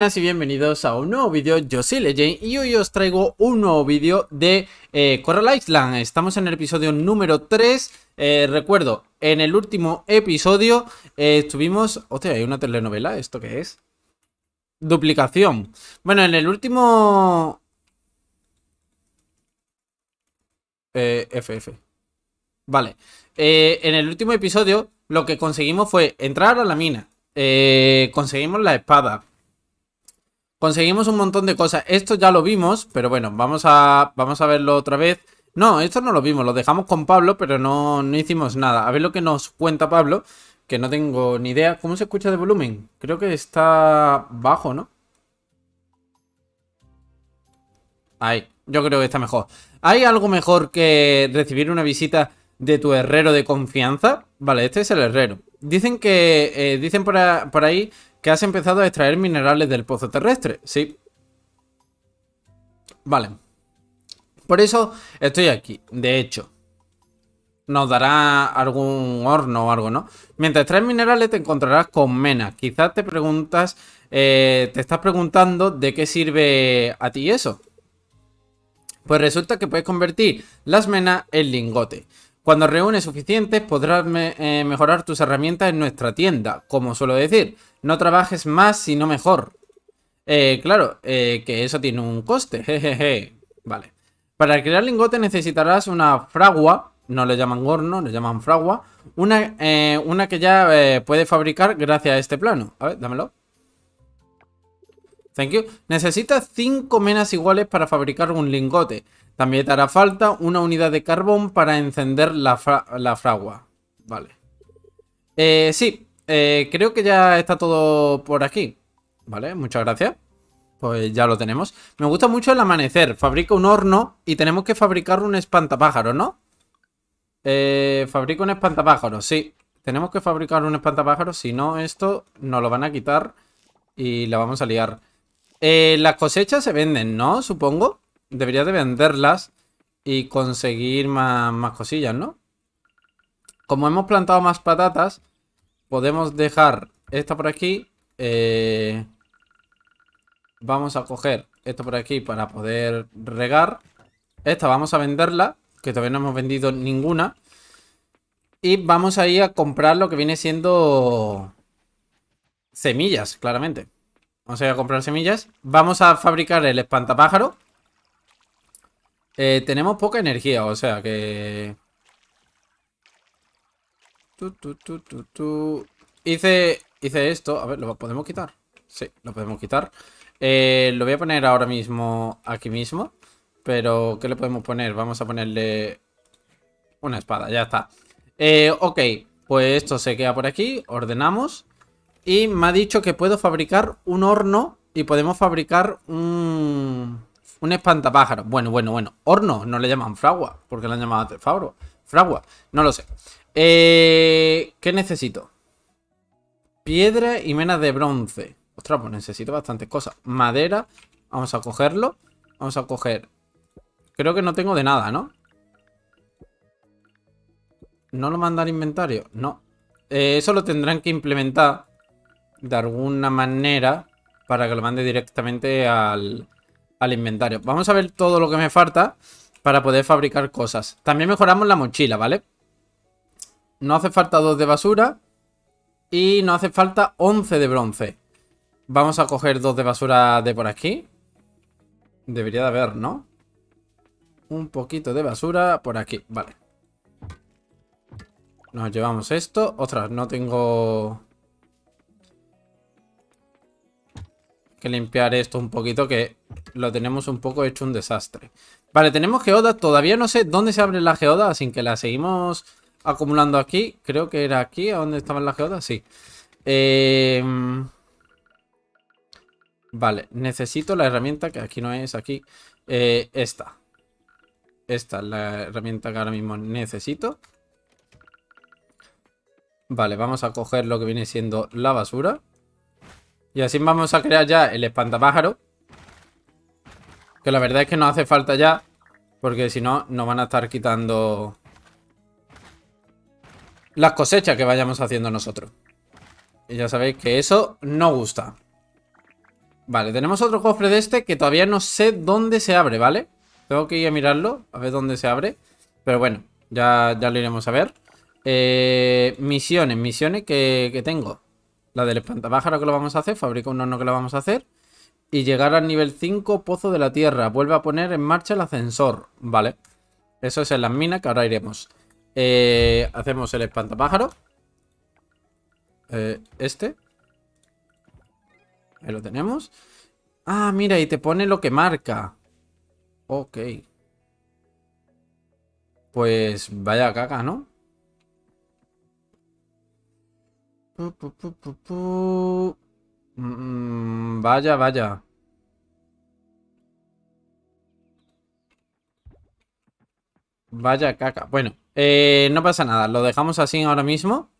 Buenas y bienvenidos a un nuevo vídeo, yo soy Legend y hoy os traigo un nuevo vídeo de eh, Coral Island. Estamos en el episodio número 3, eh, recuerdo, en el último episodio estuvimos... Eh, hostia, hay una telenovela, ¿esto qué es? Duplicación. Bueno, en el último... FF. Vale. en el último episodio lo que conseguimos fue entrar a la mina, conseguimos la espada, Conseguimos un montón de cosas. Esto ya lo vimos, pero bueno, vamos a, vamos a verlo otra vez. No, esto no lo vimos, lo dejamos con Pablo, pero no, no hicimos nada. A ver lo que nos cuenta Pablo, que no tengo ni idea. ¿Cómo se escucha de volumen? Creo que está bajo, ¿no? Ahí, yo creo que está mejor. ¿Hay algo mejor que recibir una visita de tu herrero de confianza? Vale, este es el herrero. Dicen que, eh, dicen por, por ahí que has empezado a extraer minerales del pozo terrestre. Sí. Vale. Por eso estoy aquí. De hecho, nos dará algún horno o algo, ¿no? Mientras traes minerales te encontrarás con menas. Quizás te preguntas, eh, te estás preguntando de qué sirve a ti eso. Pues resulta que puedes convertir las menas en lingote. Cuando reúnes suficientes podrás eh, mejorar tus herramientas en nuestra tienda, como suelo decir. No trabajes más, sino mejor. Eh, claro, eh, que eso tiene un coste. Jejeje. Vale. Para crear lingote necesitarás una fragua. No le llaman horno, le llaman fragua. Una, eh, una que ya eh, puede fabricar gracias a este plano. A ver, dámelo. Thank you. Necesitas 5 menas iguales para fabricar un lingote. También te hará falta una unidad de carbón para encender la, fragua. Vale. Eh, sí, eh, creo que ya está todo por aquí. Vale, muchas gracias. Pues ya lo tenemos. Me gusta mucho el amanecer. Fabrica un horno y tenemos que fabricar un espantapájaro, ¿no? Eh, fabrica un espantapájaro, sí. Tenemos que fabricar un espantapájaro. Si no, esto nos lo van a quitar y la vamos a liar. Eh, las cosechas se venden, ¿no? Supongo. Debería de venderlas y conseguir más, más cosillas, ¿no? Como hemos plantado más patatas, Podemos dejar esta por aquí. Eh, vamos a coger esta por aquí para poder regar. Esta vamos a venderla, que todavía no hemos vendido ninguna. Y vamos a ir a comprar lo que viene siendo semillas, claramente. Vamos a ir a comprar semillas. Vamos a fabricar el espantapájaro. Eh, tenemos poca energía, o sea que hice, hice esto. A ver, ¿lo podemos quitar? Sí, lo podemos quitar. Eh, lo voy a poner ahora mismo aquí mismo. Pero, ¿qué le podemos poner? Vamos a ponerle una espada, ya está. Eh, ok, pues esto se queda por aquí. Ordenamos. Y me ha dicho que puedo fabricar un horno y podemos fabricar un... Un espantapájaros. Bueno, bueno, bueno. Horno, no le llaman fragua, porque le han llamado fragua. Fragua, no lo sé. Eh, ¿Qué necesito? Piedra y menas de bronce. Ostras, pues necesito bastantes cosas. Madera. Vamos a cogerlo. Vamos a coger... Creo que no tengo de nada, ¿no? ¿No lo manda al inventario? No. Eh, eso lo tendrán que implementar de alguna manera para que lo mande directamente al, al inventario. Vamos a ver todo lo que me falta para poder fabricar cosas. También mejoramos la mochila, ¿vale? No hace falta dos de basura. Y no hace falta 11 de bronce. Vamos a coger dos de basura de por aquí. Debería de haber, ¿no? Un poquito de basura por aquí. Vale. Nos llevamos esto. Ostras, no tengo... Que limpiar esto un poquito que lo tenemos un poco hecho un desastre. Vale, tenemos geodas. Todavía no sé dónde se abre la geoda, así que la seguimos acumulando aquí. Creo que era aquí, a donde estaban las geodas, sí. Eh, vale, necesito la herramienta que aquí no es, aquí. Eh, esta. Esta es la herramienta que ahora mismo necesito. Vale, vamos a coger lo que viene siendo la basura. Y así vamos a crear ya el espantapájaro. Que la verdad es que no hace falta ya. Porque si no, nos van a estar quitando las cosechas que vayamos haciendo nosotros. Y ya sabéis que eso no gusta. Vale, tenemos otro cofre de este que todavía no sé dónde se abre, ¿vale? Tengo que ir a mirarlo, a ver dónde se abre. Pero bueno, ya, ya lo iremos a ver. Eh, misiones, misiones que, tengo. La del espantabájaro que lo vamos a hacer, fabrica un horno que lo vamos a hacer. Y llegar al nivel 5, Pozo de la Tierra. Vuelve a poner en marcha el ascensor. Vale. Eso es en las minas que ahora iremos. Eh, hacemos el espantapájaro. Eh, este. Ahí lo tenemos. Ah, mira, y te pone lo que marca. Ok. Pues vaya caca, ¿no? Pu, pu, pu, mm, vaya, vaya. Vaya caca. Bueno. Eh, no pasa nada, lo dejamos así ahora mismo.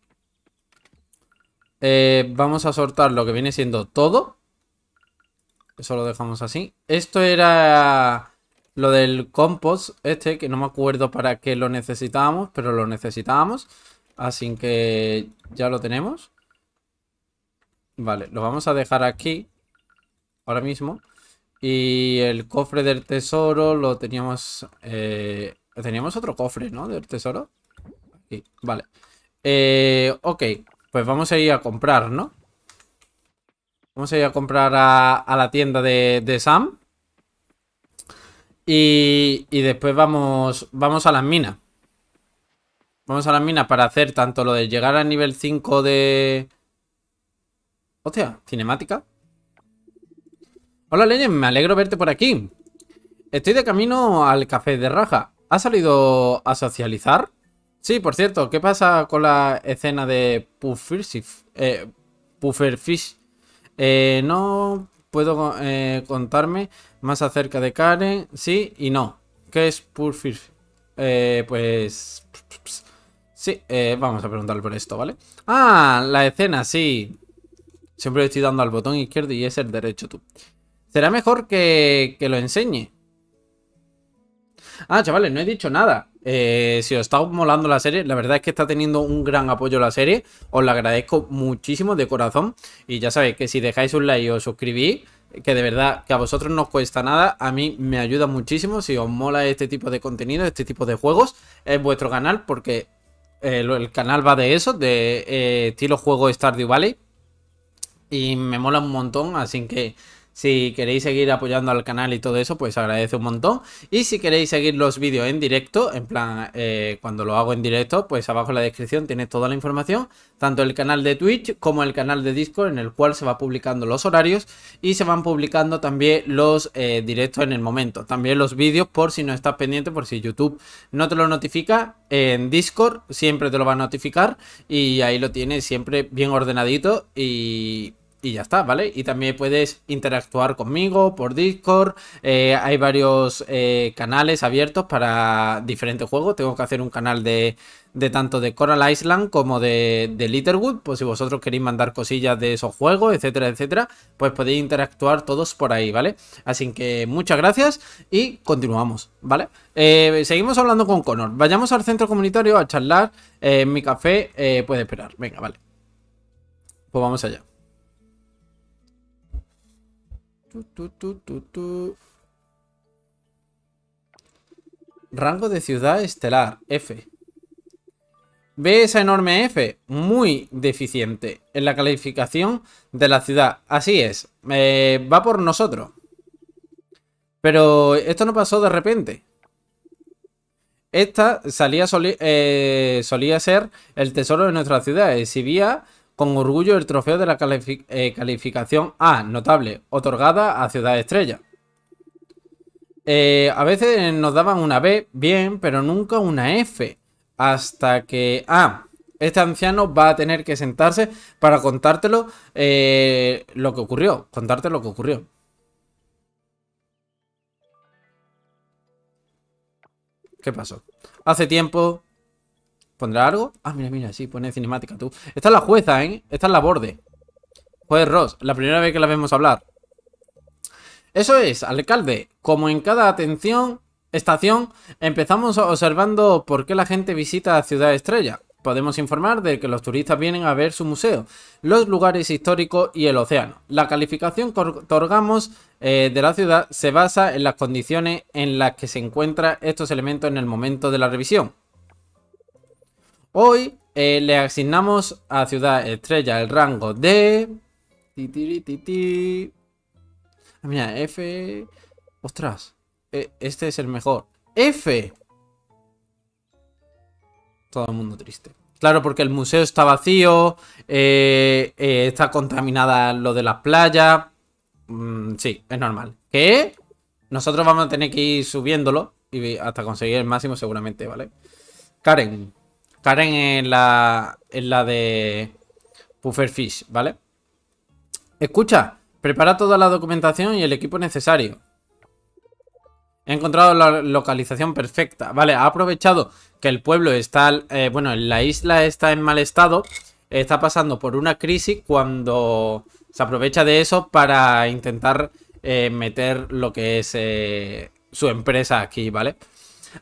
Eh, vamos a soltar lo que viene siendo todo. Eso lo dejamos así. Esto era lo del compost este, que no me acuerdo para qué lo necesitábamos, pero lo necesitábamos. Así que ya lo tenemos. Vale, lo vamos a dejar aquí. Ahora mismo. Y el cofre del tesoro lo teníamos eh, Teníamos otro cofre, ¿no? Del tesoro. vale. Eh, ok, pues vamos a ir a comprar, ¿no? Vamos a ir a comprar a, la tienda de, Sam. Y, después vamos, vamos a las minas. Vamos a las minas para hacer tanto lo de llegar al nivel 5 de... Hostia, cinemática. Hola Leyen, me alegro verte por aquí. Estoy de camino al café de Raja. ¿Ha salido a socializar? Sí, por cierto, ¿qué pasa con la escena de Pufferfish? Eh, eh, no puedo eh, contarme más acerca de Karen. Sí y no. ¿Qué es Pufferfish? pues... Sí, vamos a preguntar por esto, ¿vale? Ah, la escena, sí. Siempre estoy dando al botón izquierdo y es el derecho tú. Será mejor que, que lo enseñe. Ah, chavales, no he dicho nada. Eh, si os está molando la serie, la verdad es que está teniendo un gran apoyo la serie. Os la agradezco muchísimo de corazón. Y ya sabéis que si dejáis un like o os suscribís, que de verdad que a vosotros no os cuesta nada, a mí me ayuda muchísimo. Si os mola este tipo de contenido, este tipo de juegos, es vuestro canal porque eh, el canal va de eso, de eh, estilo juego Stardew Valley. Y me mola un montón, así que... Si queréis seguir apoyando al canal y todo eso, pues agradece un montón. Y si queréis seguir los vídeos en directo, en plan, eh, cuando lo hago en directo, pues abajo en la descripción tienes toda la información, tanto el canal de Twitch como el canal de Discord, en el cual se va publicando los horarios y se van publicando también los eh, directos en el momento. También los vídeos, por si no estás pendiente, por si YouTube no te lo notifica, en Discord siempre te lo va a notificar y ahí lo tienes siempre bien ordenadito y y ya está, ¿vale? Y también puedes interactuar conmigo por Discord. Eh, hay varios eh, canales abiertos para diferentes juegos. Tengo que hacer un canal de, tanto de Coral Island como de, de Litterwood. Pues si vosotros queréis mandar cosillas de esos juegos, etcétera, etcétera, pues podéis interactuar todos por ahí, ¿vale? Así que muchas gracias y continuamos, ¿vale? Eh, seguimos hablando con Connor. Vayamos al centro comunitario a charlar. en mi café puede esperar. Venga, vale. Pues vamos allá. Rango de ciudad estelar, F. Ve esa enorme F, muy deficiente en la calificación de la ciudad. Así es, eh, va por nosotros. Pero esto no pasó de repente. Esta salía, eh, solía, ser el tesoro de nuestra ciudad. Exhibía con orgullo el trofeo de la eh, calificación A, notable, otorgada a Ciudad Estrella. Eh, a veces nos daban una B, bien, pero nunca una F. Hasta que... Ah, este anciano va a tener que sentarse para contártelo eh, lo que ocurrió. Contarte lo que ocurrió. ¿Qué pasó? Hace tiempo ¿Pondrá algo? Ah, mira, mira, sí, pone cinemática, tú. Esta es la jueza, ¿eh? Esta es la borde. Juez Ross, la primera vez que la vemos hablar. Eso es, alcalde. Como en cada atención, estación, empezamos observando por qué la gente visita Ciudad Estrella. Podemos informar de que los turistas vienen a ver su museo, los lugares históricos y el océano. La calificación que otorgamos eh, de la ciudad se basa en las condiciones en las que se encuentran estos elementos en el momento de la revisión. Hoy eh, le asignamos a Ciudad Estrella el rango de... ti ah, mira, F... Ostras, eh, este es el mejor. F. Todo el mundo triste. Claro, porque el museo está vacío, eh, está contaminada lo de las playas. Mm, sí, es normal. ¿Qué? Nosotros vamos a tener que ir subiéndolo y hasta conseguir el máximo seguramente, ¿vale? Karen, Karen en la, la de Pufferfish, ¿vale? Escucha, prepara toda la documentación y el equipo necesario. He encontrado la localización perfecta. Vale, ha aprovechado que el pueblo está... Eh, bueno, la isla está en mal estado. Está pasando por una crisis cuando se aprovecha de eso para intentar eh, meter lo que es eh, su empresa aquí, ¿vale? vale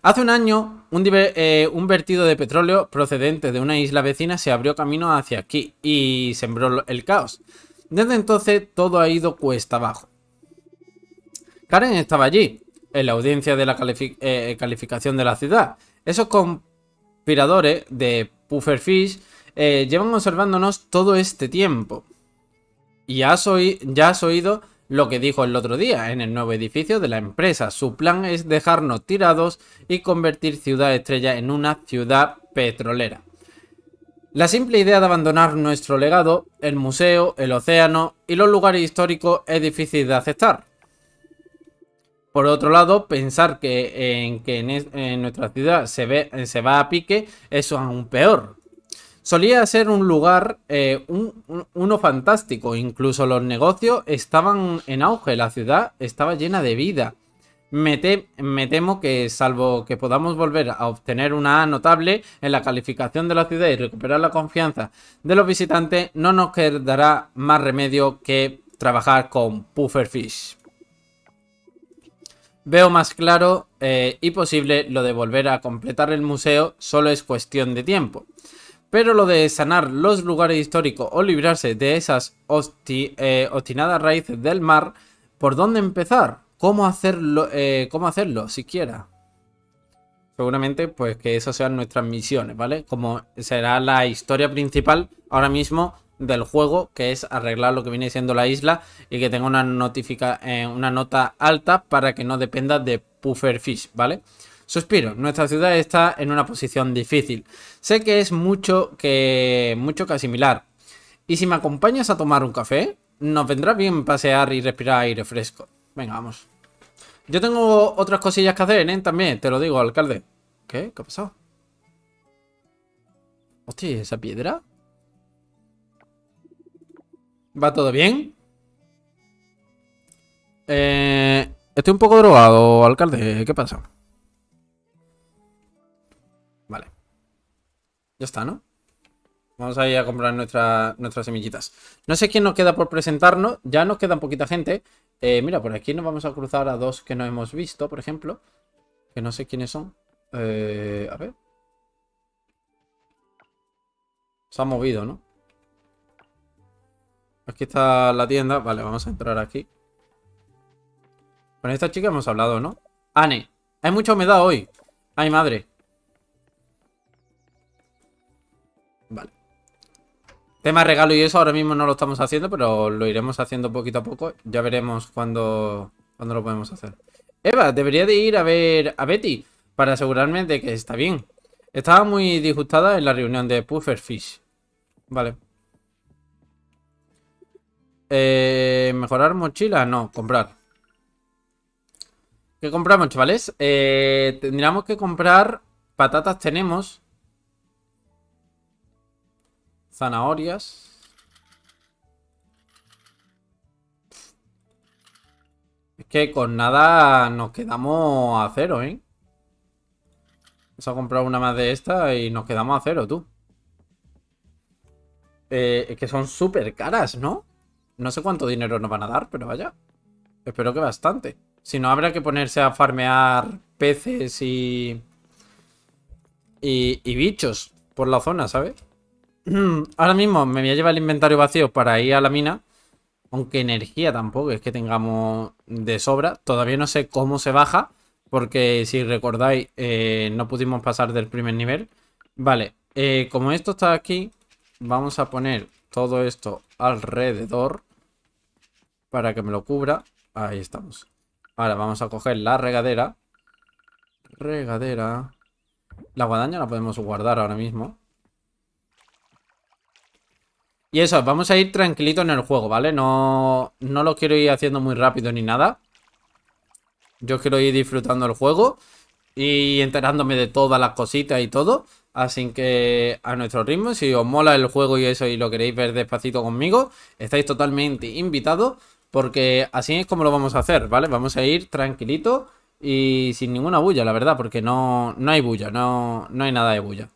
Hace un año, un, eh, un, vertido de petróleo procedente de una isla vecina se abrió camino hacia aquí y sembró el caos. Desde entonces todo ha ido cuesta abajo. Karen estaba allí, en la audiencia de la eh, calificación de la ciudad. Esos conspiradores de Pufferfish eh, llevan observándonos todo este tiempo. Y ya has oído lo que dijo el otro día en el nuevo edificio de la empresa. Su plan es dejarnos tirados y convertir Ciudad Estrella en una ciudad petrolera. La simple idea de abandonar nuestro legado, el museo, el océano y los lugares históricos es difícil de aceptar. Por otro lado, pensar que en, en, nuestra ciudad se, ve, se va a pique es aún peor solía ser un lugar, eh, uno fantástico. Incluso los negocios estaban en auge, la ciudad estaba llena de vida. Me, temo que, salvo que podamos volver a obtener una A notable en la calificación de la ciudad y recuperar la confianza de los visitantes, no nos quedará más remedio que trabajar con Pufferfish. Veo más claro eh, y posible lo de volver a completar el museo, solo es cuestión de tiempo. Pero lo de sanar los lugares históricos o librarse de esas eh, obstinadas raíces del mar, ¿por dónde empezar? ¿Cómo hacerlo, eh, cómo hacerlo siquiera? Seguramente pues que esas sean nuestras misiones, ¿vale? Como será la historia principal ahora mismo del juego, que es arreglar lo que viene siendo la isla y que tenga una, eh, una nota alta para que no dependa de Pufferfish, ¿vale? vale Suspiro, nuestra ciudad está en una posición difícil. Sé que es mucho que, mucho que asimilar. Y si me acompañas a tomar un café, nos vendrá bien pasear y respirar aire fresco. Venga, vamos. Yo tengo otras cosillas que hacer, ¿eh? También, te lo digo, alcalde. ¿Qué? ¿Qué ha pasado? Hostia, ¿esa piedra? ¿Va todo bien? Eh, estoy un poco drogado, alcalde. ¿Qué pasa? Ya está, ¿no? Vamos a ir a comprar nuestras semillitas. No sé quién nos queda por presentarnos. Ya nos queda poquita gente. Eh, mira, por aquí nos vamos a cruzar a dos que no hemos visto, por ejemplo. Que no sé quiénes son. Eh, a ver. Se ha movido, ¿no? Aquí está la tienda. Vale, vamos a entrar aquí. Con esta chica hemos hablado, ¿no? Ane. Hay mucha humedad hoy. Ay, madre. Tema regalo y eso ahora mismo no lo estamos haciendo, pero lo iremos haciendo poquito a poco. Ya veremos cuándo, cuando lo podemos hacer. Eva, debería de ir a ver a Betty para asegurarme de que está bien. Estaba muy disgustada en la reunión de Pufferfish. Vale. Eh, ¿Mejorar mochila? No, comprar. ¿Qué compramos, chavales? Eh, tendríamos que comprar... Patatas tenemos zanahorias. Es que con nada nos quedamos a cero, ¿eh? Vamos a comprar una más de esta y nos quedamos a cero, tú. Eh, es que son súper caras, ¿no? No sé cuánto dinero nos van a dar, pero vaya. Espero que bastante. Si no, habrá que ponerse a farmear peces y... Y, y bichos por la zona, ¿sabes? Ahora mismo me voy a llevar el inventario vacío para ir a la mina. Aunque energía tampoco es que tengamos de sobra. Todavía no sé cómo se baja. Porque si recordáis, eh, no pudimos pasar del primer nivel. Vale, eh, como esto está aquí, vamos a poner todo esto alrededor. Para que me lo cubra. Ahí estamos. Ahora vamos a coger la regadera. Regadera. La guadaña la podemos guardar ahora mismo. Y eso, vamos a ir tranquilito en el juego, ¿vale? No, no lo quiero ir haciendo muy rápido ni nada. Yo quiero ir disfrutando el juego y enterándome de todas las cositas y todo. Así que a nuestro ritmo, si os mola el juego y eso y lo queréis ver despacito conmigo, estáis totalmente invitados porque así es como lo vamos a hacer, ¿vale? Vamos a ir tranquilito y sin ninguna bulla, la verdad, porque no, no hay bulla, no, no hay nada de bulla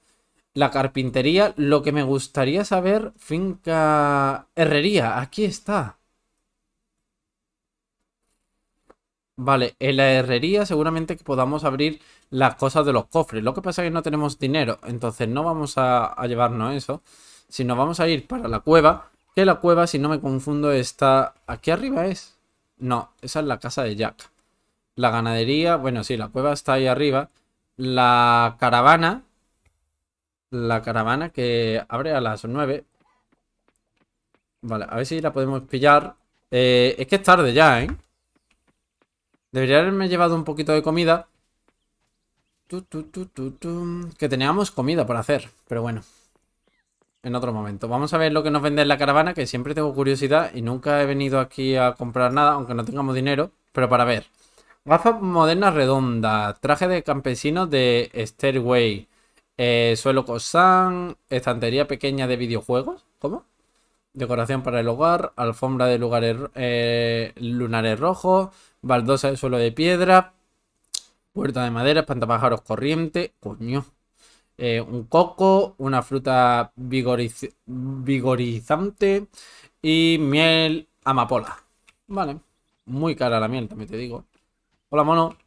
la carpintería. Lo que me gustaría saber, finca herrería, aquí está. Vale, en la herrería seguramente que podamos abrir las cosas de los cofres. Lo que pasa es que no tenemos dinero, entonces no vamos a, a llevarnos eso. Sino vamos a ir para la cueva, que la cueva, si no me confundo, está... ¿Aquí arriba es? No, esa es la casa de Jack. La ganadería, bueno, sí, la cueva está ahí arriba. La caravana, la caravana que abre a las 9. Vale, a ver si la podemos pillar. Eh, es que es tarde ya, ¿eh? Debería haberme llevado un poquito de comida. que teníamos comida por hacer, pero bueno. En otro momento. Vamos a ver lo que nos vende en la caravana, que siempre tengo curiosidad y nunca he venido aquí a comprar nada, aunque no tengamos dinero, pero para ver. Gafas modernas redonda. traje de campesino de Stairway, eh, suelo cosán, estantería pequeña de videojuegos. ¿Cómo? Decoración para el hogar, alfombra de lugares, eh, lunares rojos, baldosa de suelo de piedra, puerta de madera, espantapájaros corriente, coño. Eh, un coco, una fruta vigorizante y miel amapola. Vale, muy cara la miel, también te digo. Hola, mono.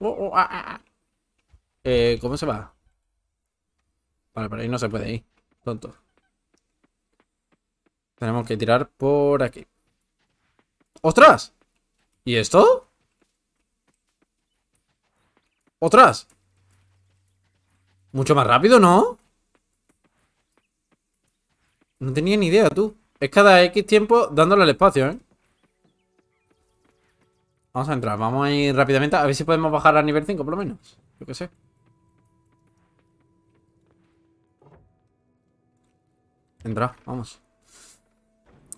Oh, oh, ah, ah, ah. Eh, ¿Cómo se va? Vale, por ahí no se puede ir. Tonto. Tenemos que tirar por aquí. ¡Ostras! ¿Y esto? ¡Ostras! Mucho más rápido, ¿no? No tenía ni idea, tú. Es cada X tiempo dándole el espacio, ¿eh? Vamos a entrar, vamos a ir rápidamente. A ver si podemos bajar al nivel 5, por lo menos. Yo qué sé. Entra, vamos.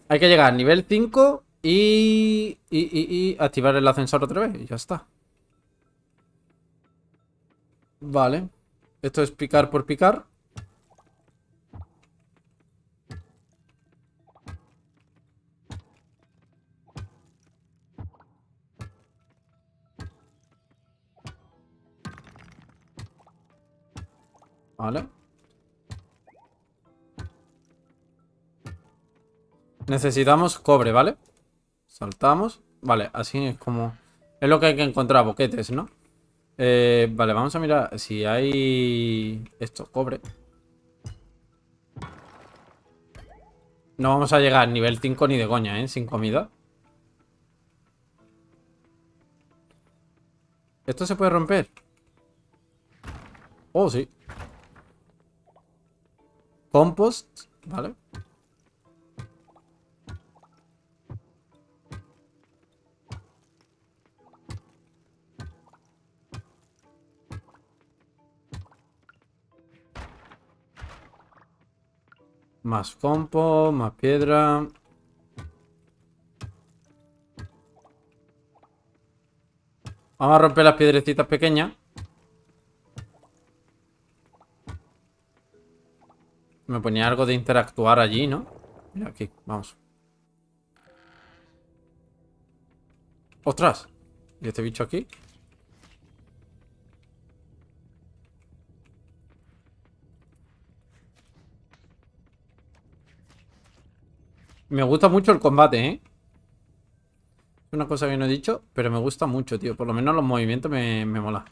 Hay que llegar al nivel 5 y, y, y, y activar el ascensor otra vez. Y ya está. Vale. Esto es picar por picar. Vale. Necesitamos cobre, ¿vale? Saltamos. Vale, así es como... Es lo que hay que encontrar, boquetes, ¿no? Eh, vale, vamos a mirar si hay... Esto, cobre. No vamos a llegar a nivel 5 ni de coña, ¿eh? Sin comida. ¿Esto se puede romper? Oh, sí. Compost, vale. Más compo, más piedra. Vamos a romper las piedrecitas pequeñas. Me ponía algo de interactuar allí, ¿no? Mira, aquí, vamos. ¡Ostras! ¿Y este bicho aquí? Me gusta mucho el combate, ¿eh? Una cosa que no he dicho, pero me gusta mucho, tío. Por lo menos los movimientos me, me mola.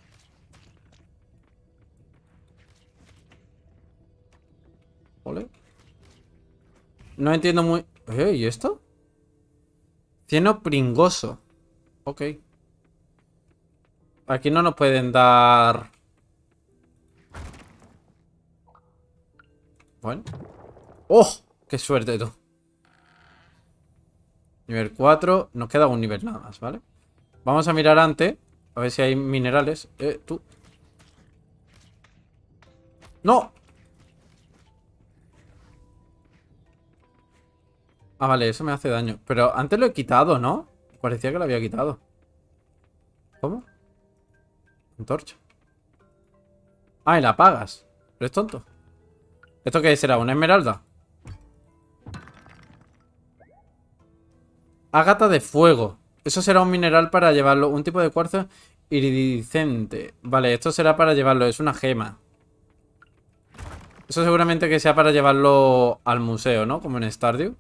Ole. No entiendo muy... Eh, ¿Y esto? Cieno pringoso. Ok. Aquí no nos pueden dar... Bueno. ¡Oh! ¡Qué suerte tú! Nivel 4. Nos queda un nivel nada más, ¿vale? Vamos a mirar antes. A ver si hay minerales. Eh, tú. ¡No! Ah, vale, eso me hace daño. Pero antes lo he quitado, ¿no? Parecía que lo había quitado. ¿Cómo? Antorcha. Ah, y la apagas. ¿Eres es tonto. ¿Esto qué será? ¿Una esmeralda? Agata de fuego. Eso será un mineral para llevarlo. Un tipo de cuarzo iridicente. Vale, esto será para llevarlo. Es una gema. Eso seguramente que sea para llevarlo al museo, ¿no? Como en Stardew.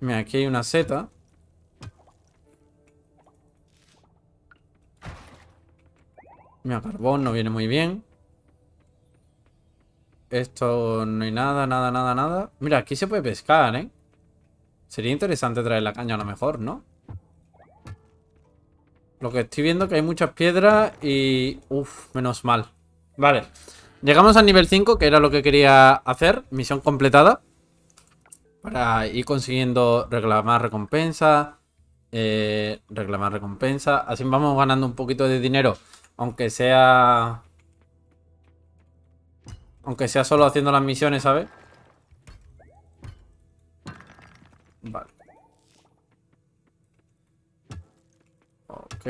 Mira, aquí hay una seta. Mira, carbón no viene muy bien. Esto no hay nada, nada, nada, nada. Mira, aquí se puede pescar, ¿eh? Sería interesante traer la caña a lo mejor, ¿no? Lo que estoy viendo que hay muchas piedras y... Uf, menos mal. Vale. Llegamos al nivel 5, que era lo que quería hacer. Misión completada. Para ir consiguiendo reclamar recompensa. Eh, reclamar recompensa. Así vamos ganando un poquito de dinero. Aunque sea... Aunque sea solo haciendo las misiones, ¿sabes? Vale. Ok.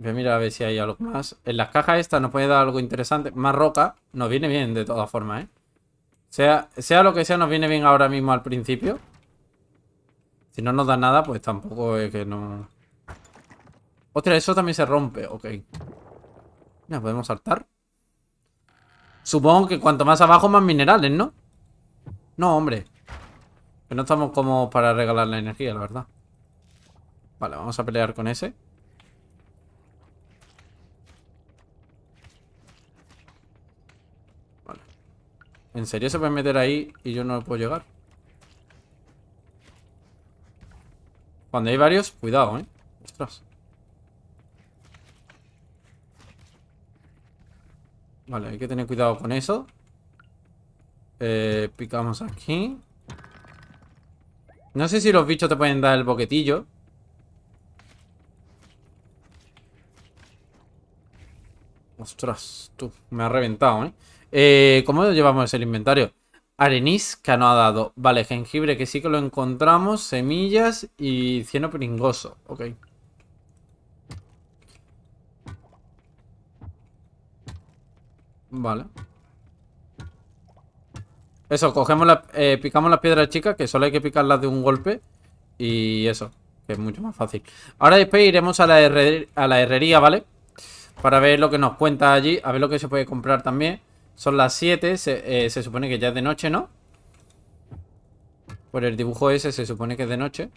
Voy a mirar a ver si hay algo más. En las cajas estas nos puede dar algo interesante. Más roca. Nos viene bien de todas formas, ¿eh? Sea, sea lo que sea, nos viene bien ahora mismo al principio. Si no nos da nada, pues tampoco es que no... Ostras, eso también se rompe. Ok. ¿Nos podemos saltar? Supongo que cuanto más abajo, más minerales, ¿no? No, hombre. Que no estamos como para regalar la energía, la verdad. Vale, vamos a pelear con ese. Vale. ¿En serio se puede meter ahí y yo no puedo llegar? Cuando hay varios, cuidado, ¿eh? Ostras. Vale, hay que tener cuidado con eso. Eh, picamos aquí. No sé si los bichos te pueden dar el boquetillo. Ostras, tú, me ha reventado, ¿eh? ¿eh? cómo llevamos el inventario? Arenisca no ha dado. Vale, jengibre que sí que lo encontramos. Semillas y cieno pringoso. Ok. Vale. Eso, cogemos la, eh, picamos las piedras chicas, que solo hay que picarlas de un golpe. Y eso, que es mucho más fácil. Ahora después iremos a la, herrería, a la herrería, ¿vale? Para ver lo que nos cuenta allí, a ver lo que se puede comprar también. Son las 7, se, eh, se supone que ya es de noche, ¿no? Por el dibujo ese se supone que es de noche.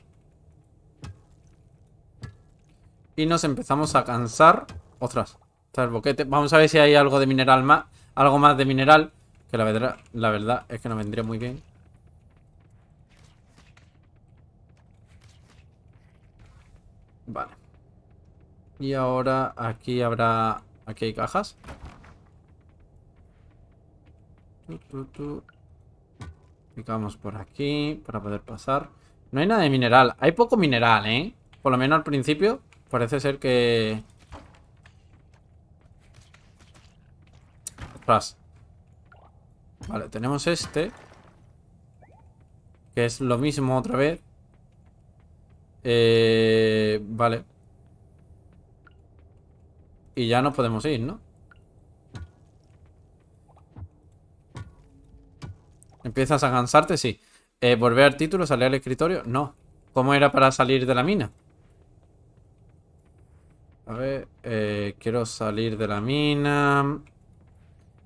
Y nos empezamos a cansar. Otras Está el boquete. Vamos a ver si hay algo de mineral más. Algo más de mineral. Que la verdad, la verdad es que no vendría muy bien. Vale. Y ahora aquí habrá... Aquí hay cajas. Picamos por aquí para poder pasar. No hay nada de mineral. Hay poco mineral, ¿eh? Por lo menos al principio parece ser que... Vale, tenemos este. Que es lo mismo otra vez. Eh, vale. Y ya nos podemos ir, ¿no? ¿Empiezas a cansarte? Sí. Eh, ¿Volver al título? ¿Salir al escritorio? No. ¿Cómo era para salir de la mina? A ver, eh, quiero salir de la mina.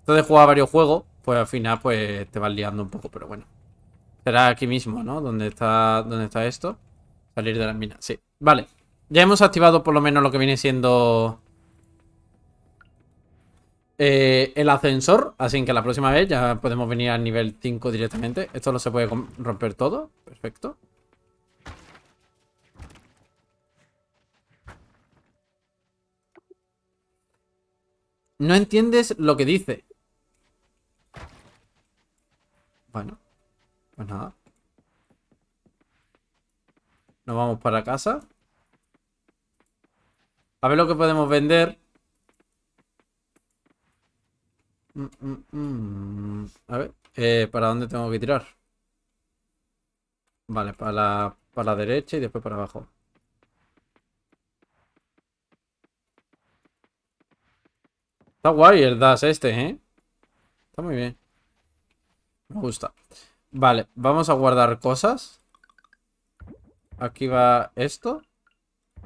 Entonces juega varios juegos, pues al final pues te vas liando un poco, pero bueno. Será aquí mismo, ¿no? Donde está, dónde está esto. Salir de las minas, sí. Vale. Ya hemos activado por lo menos lo que viene siendo eh, el ascensor. Así que la próxima vez ya podemos venir al nivel 5 directamente. Esto no se puede romper todo. Perfecto. No entiendes lo que dice. Bueno, pues nada. Nos vamos para casa. A ver lo que podemos vender. Mm, mm, mm. A ver, eh, ¿para dónde tengo que tirar? Vale, para la, para la derecha y después para abajo. Está guay el DAS este, ¿eh? Está muy bien. Me gusta. Vale, vamos a guardar cosas. Aquí va esto.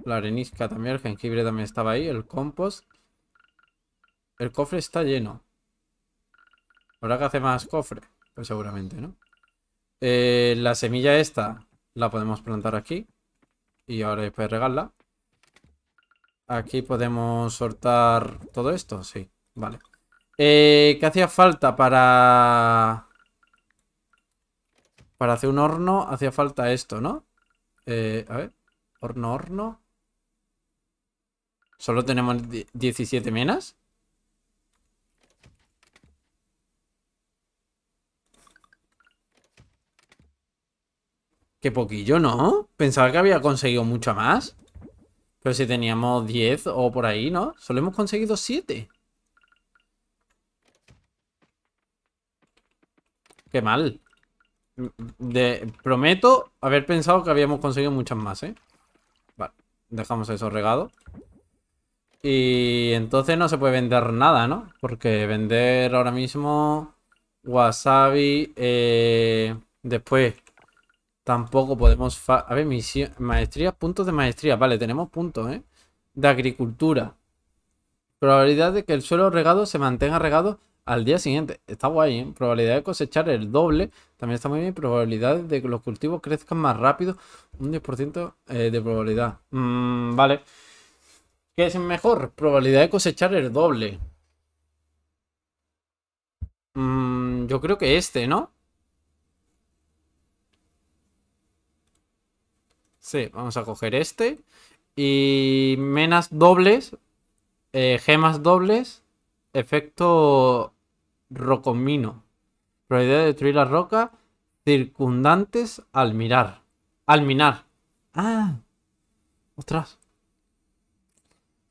La arenisca también, el jengibre también estaba ahí, el compost. El cofre está lleno. Habrá que hacer más cofre. Pues seguramente, ¿no? Eh, la semilla esta la podemos plantar aquí. Y ahora después regarla. Aquí podemos soltar todo esto, sí. Vale. Eh, ¿Qué hacía falta para para hacer un horno hacía falta esto, ¿no? Eh, a ver. Horno, horno. ¿Solo tenemos 17 menas? Qué poquillo, ¿no? Pensaba que había conseguido mucho más. Pero si teníamos 10 o por ahí, ¿no? Solo hemos conseguido 7. Qué mal. De, prometo haber pensado que habíamos conseguido muchas más, ¿eh? Vale, dejamos eso regado. Y entonces no se puede vender nada, ¿no? Porque vender ahora mismo wasabi... Eh, después tampoco podemos... A ver, misión, maestría, puntos de maestría. Vale, tenemos puntos, ¿eh? De agricultura. Probabilidad de que el suelo regado se mantenga regado al día siguiente. Está guay, ¿eh? Probabilidad de cosechar el doble. También está muy bien. Probabilidad de que los cultivos crezcan más rápido. Un 10% eh, de probabilidad. Mm, vale. ¿Qué es mejor? Probabilidad de cosechar el doble. Mm, yo creo que este, ¿no? Sí, vamos a coger este. Y menos dobles. Eh, gemas dobles efecto rocomino. Probabilidad de destruir las rocas circundantes al mirar. Al minar. Ah. Ostras.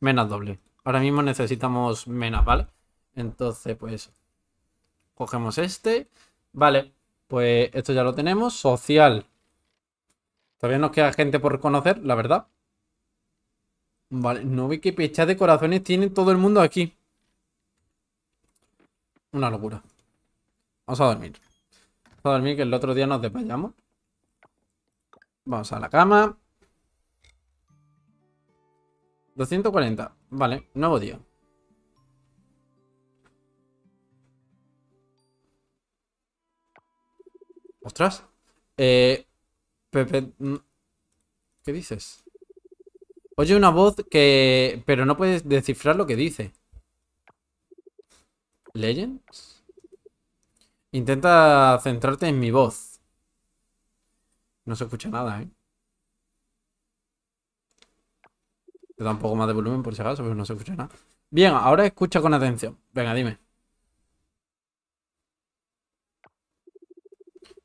Menas doble. Ahora mismo necesitamos menas, ¿vale? Entonces, pues Cogemos este. Vale. Pues esto ya lo tenemos. Social. Todavía nos queda gente por conocer, la verdad. Vale, no ve que pecha de corazones tiene todo el mundo aquí. Una locura. Vamos a dormir. Vamos a dormir que el otro día nos desmayamos Vamos a la cama. 240. Vale, nuevo día. Ostras. Eh, mm, ¿Qué dices? Oye una voz que... Pero no puedes descifrar lo que dice. Legends. Intenta centrarte en mi voz. No se escucha nada, ¿eh? Te da un poco más de volumen por si acaso, pero no se escucha nada. Bien, ahora escucha con atención. Venga, dime.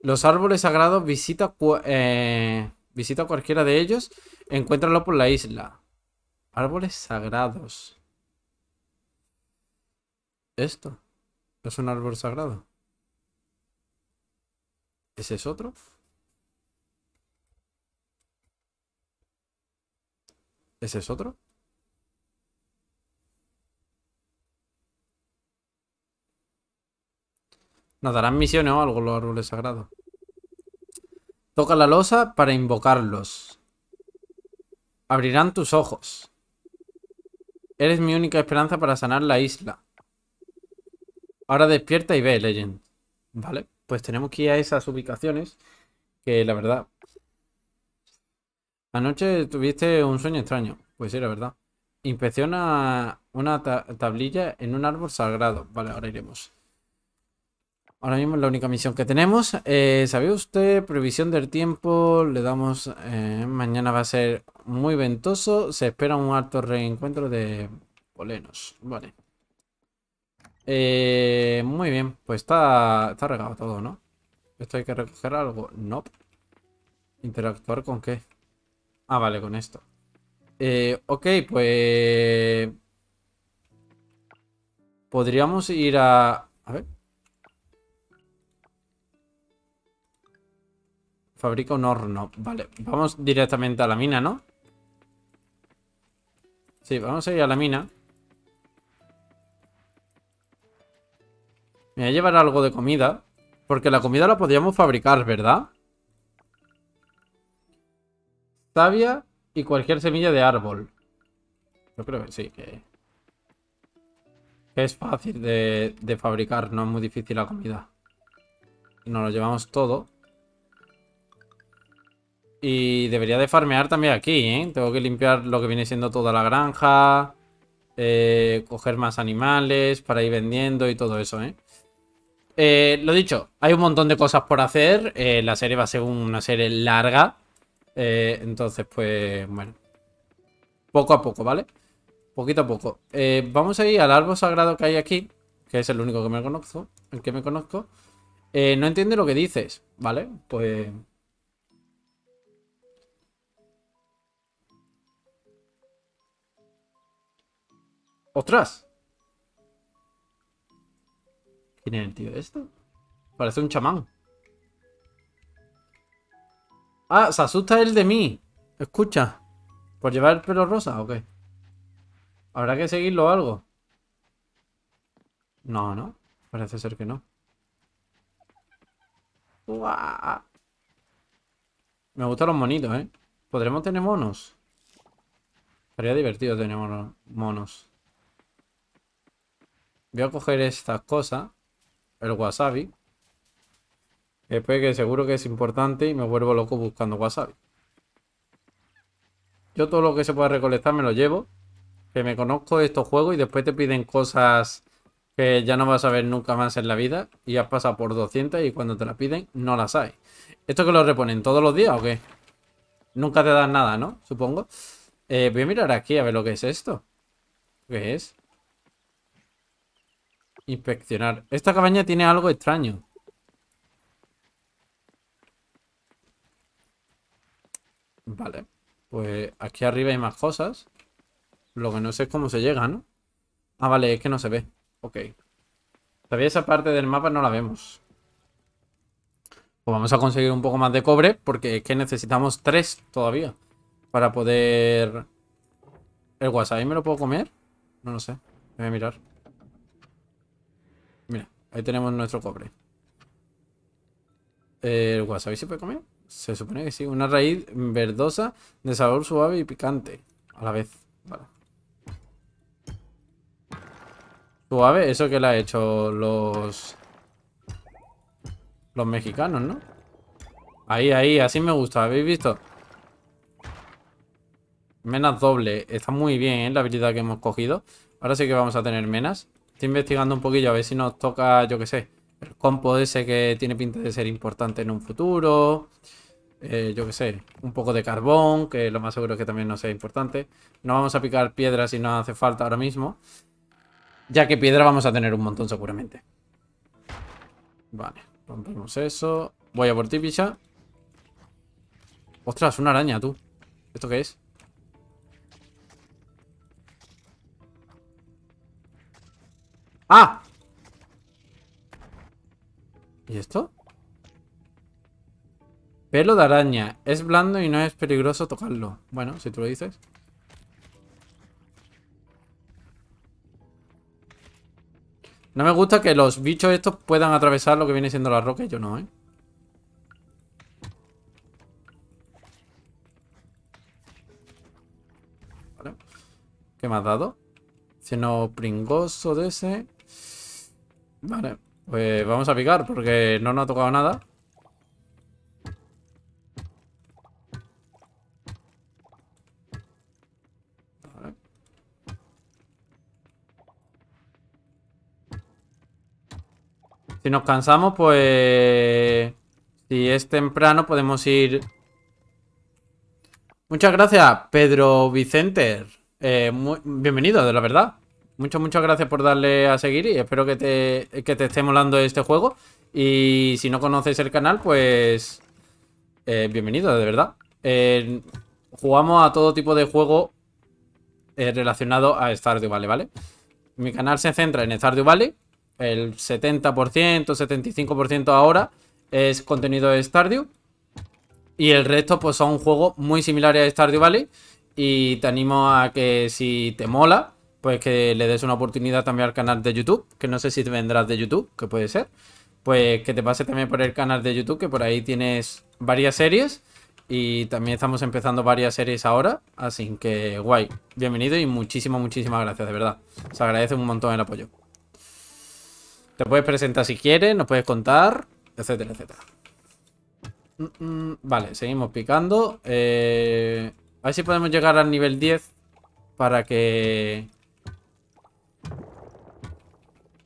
Los árboles sagrados visita, eh, visita cualquiera de ellos. Encuéntralo por la isla. Árboles sagrados. Esto. Es un árbol sagrado. ¿Ese es otro? ¿Ese es otro? Nos darán misiones o algo los árboles sagrados. Toca la losa para invocarlos. Abrirán tus ojos. Eres mi única esperanza para sanar la isla. Ahora despierta y ve, Legend. Vale, pues tenemos que ir a esas ubicaciones. Que la verdad. Anoche tuviste un sueño extraño. Pues sí, la verdad. Inspecciona una tablilla en un árbol sagrado. Vale, ahora iremos. Ahora mismo es la única misión que tenemos. Eh, ¿Sabía usted? Previsión del tiempo. Le damos... Eh, mañana va a ser muy ventoso. Se espera un alto reencuentro de polenos. Vale. Eh, muy bien, pues está, está regado todo, ¿no? ¿Esto hay que recoger algo? No. ¿Interactuar con qué? Ah, vale, con esto. Eh, ok, pues... Podríamos ir a... A ver. Fabrica un horno. Vale, vamos directamente a la mina, ¿no? Sí, vamos a ir a la mina. Me voy a llevar algo de comida. Porque la comida la podríamos fabricar, ¿verdad? Savia y cualquier semilla de árbol. Yo creo que sí, que... es fácil de, fabricar, no es muy difícil la comida. nos lo llevamos todo. Y debería de farmear también aquí, ¿eh? Tengo que limpiar lo que viene siendo toda la granja. Eh, coger más animales para ir vendiendo y todo eso, ¿eh? Eh, lo dicho, hay un montón de cosas por hacer. Eh, la serie va a ser una serie larga. Eh, entonces, pues, bueno. Poco a poco, ¿vale? Poquito a poco. vamos a ir al árbol sagrado que hay aquí. Que es el único que me conozco. El que me conozco. no entiende lo que dices, ¿vale? Pues... ¡Ostras! ¿Quién es el tío esto Parece un chamán. Ah, se asusta el de mí. Escucha. ¿Por llevar el pelo rosa o qué? ¿Habrá que seguirlo algo? No, no. Parece ser que no. Me gustan los monitos, ¿eh? ¿Podremos tener monos? Sería divertido tener monos. Voy a coger estas cosas el wasabi. Después que seguro que es importante y me vuelvo loco buscando wasabi. Yo todo lo que se pueda recolectar me lo llevo. Que me conozco estos juegos y después te piden cosas que ya no vas a ver nunca más en la vida. Y has pasado por 200 y cuando te la piden no las hay. ¿Esto que lo reponen todos los días o qué? Nunca te dan nada, ¿no? Supongo. Eh, voy a mirar aquí a ver lo que es esto. ¿Qué es? Inspeccionar. Esta cabaña tiene algo extraño. Vale. Pues aquí arriba hay más cosas. Lo que no sé es cómo se llega, ¿no? Ah, vale, es que no se ve. Ok. Todavía esa parte del mapa no la vemos. Pues vamos a conseguir un poco más de cobre porque es que necesitamos tres todavía para poder... ¿El wasabi me lo puedo comer? No lo sé. Voy a mirar. Ahí tenemos nuestro cobre. El wasabi se puede comer. Se supone que sí. Una raíz verdosa de sabor suave y picante. A la vez. Suave, eso que le han hecho los... Los mexicanos, ¿no? Ahí, ahí, así me gusta. ¿Habéis visto? Menas doble. Está muy bien ¿eh? la habilidad que hemos cogido. Ahora sí que vamos a tener menas. Estoy investigando un poquillo a ver si nos toca, yo qué sé, el compo ese que tiene pinta de ser importante en un futuro. Eh, yo qué sé, un poco de carbón, que lo más seguro es que también no sea importante. No vamos a picar piedra si no hace falta ahora mismo. Ya que piedra vamos a tener un montón seguramente. Vale, rompemos eso. Voy a por ti, picha. Ostras, una araña, tú. ¿Esto qué es? ¡Ah! ¿Y esto? Pelo de araña. Es blando y no es peligroso tocarlo. Bueno, si tú lo dices. No me gusta que los bichos estos puedan atravesar lo que viene siendo la roca. Yo no, ¿eh? ¿Qué me has dado? Seno pringoso de ese. Vale, pues vamos a picar porque no nos ha tocado nada. Si nos cansamos, pues... Si es temprano, podemos ir... Muchas gracias, Pedro Vicente. Eh, bienvenido, de la verdad. Muchas, muchas gracias por darle a seguir y espero que te, que te esté molando este juego. Y si no conoces el canal, pues... Eh, bienvenido, de verdad. jugamos a todo tipo de juego eh, relacionado a Stardew Valley, ¿vale? Mi canal se centra en Stardew Valley. El 70%, 75% ahora es contenido de Stardew. Y el resto pues son juegos muy similares a Stardew Valley. Y te animo a que si te mola, pues que le des una oportunidad también al canal de YouTube, que no sé si te vendrás de YouTube, que puede ser, pues que te pase también por el canal de YouTube, que por ahí tienes varias series y también estamos empezando varias series ahora, así que guay, bienvenido y muchísimas, muchísimas gracias, de verdad, se agradece un montón el apoyo. Te puedes presentar si quieres, nos puedes contar, etcétera, etcétera. Mm, mm, vale, seguimos picando. Eh, a ver si podemos llegar al nivel 10 para que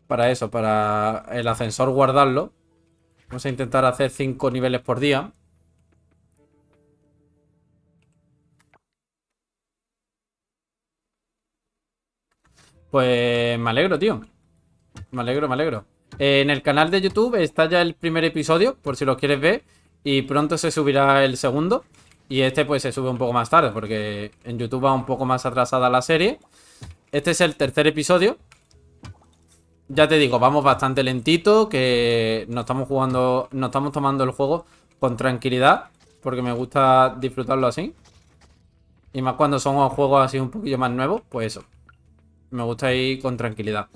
para eso, para el ascensor guardarlo. Vamos a intentar hacer 5 niveles por día. Pues me alegro, tío. Me alegro, me alegro. en el canal de YouTube está ya el primer episodio, por si lo quieres ver. Y pronto se subirá el segundo. Y este pues se sube un poco más tarde, porque en YouTube va un poco más atrasada la serie. Este es el tercer episodio, ya te digo, vamos bastante lentito, que nos estamos jugando, nos estamos tomando el juego con tranquilidad, porque me gusta disfrutarlo así. Y más cuando son juegos así un poquillo más nuevos, pues eso. Me gusta ir con tranquilidad.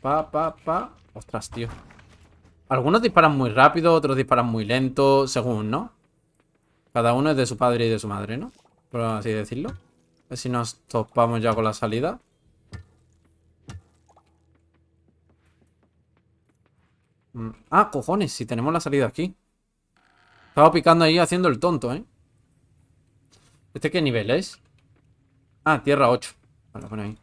Pa, pa, pa. Ostras, tío. Algunos disparan muy rápido, otros disparan muy lento, según, ¿no? Cada uno es de su padre y de su madre, ¿no? Por así decirlo. A ver si nos topamos ya con la salida. Mm. Ah, cojones, si tenemos la salida aquí. Estaba picando ahí haciendo el tonto, ¿eh? ¿Este qué nivel es? Ah, tierra 8. Vale, pone ahí.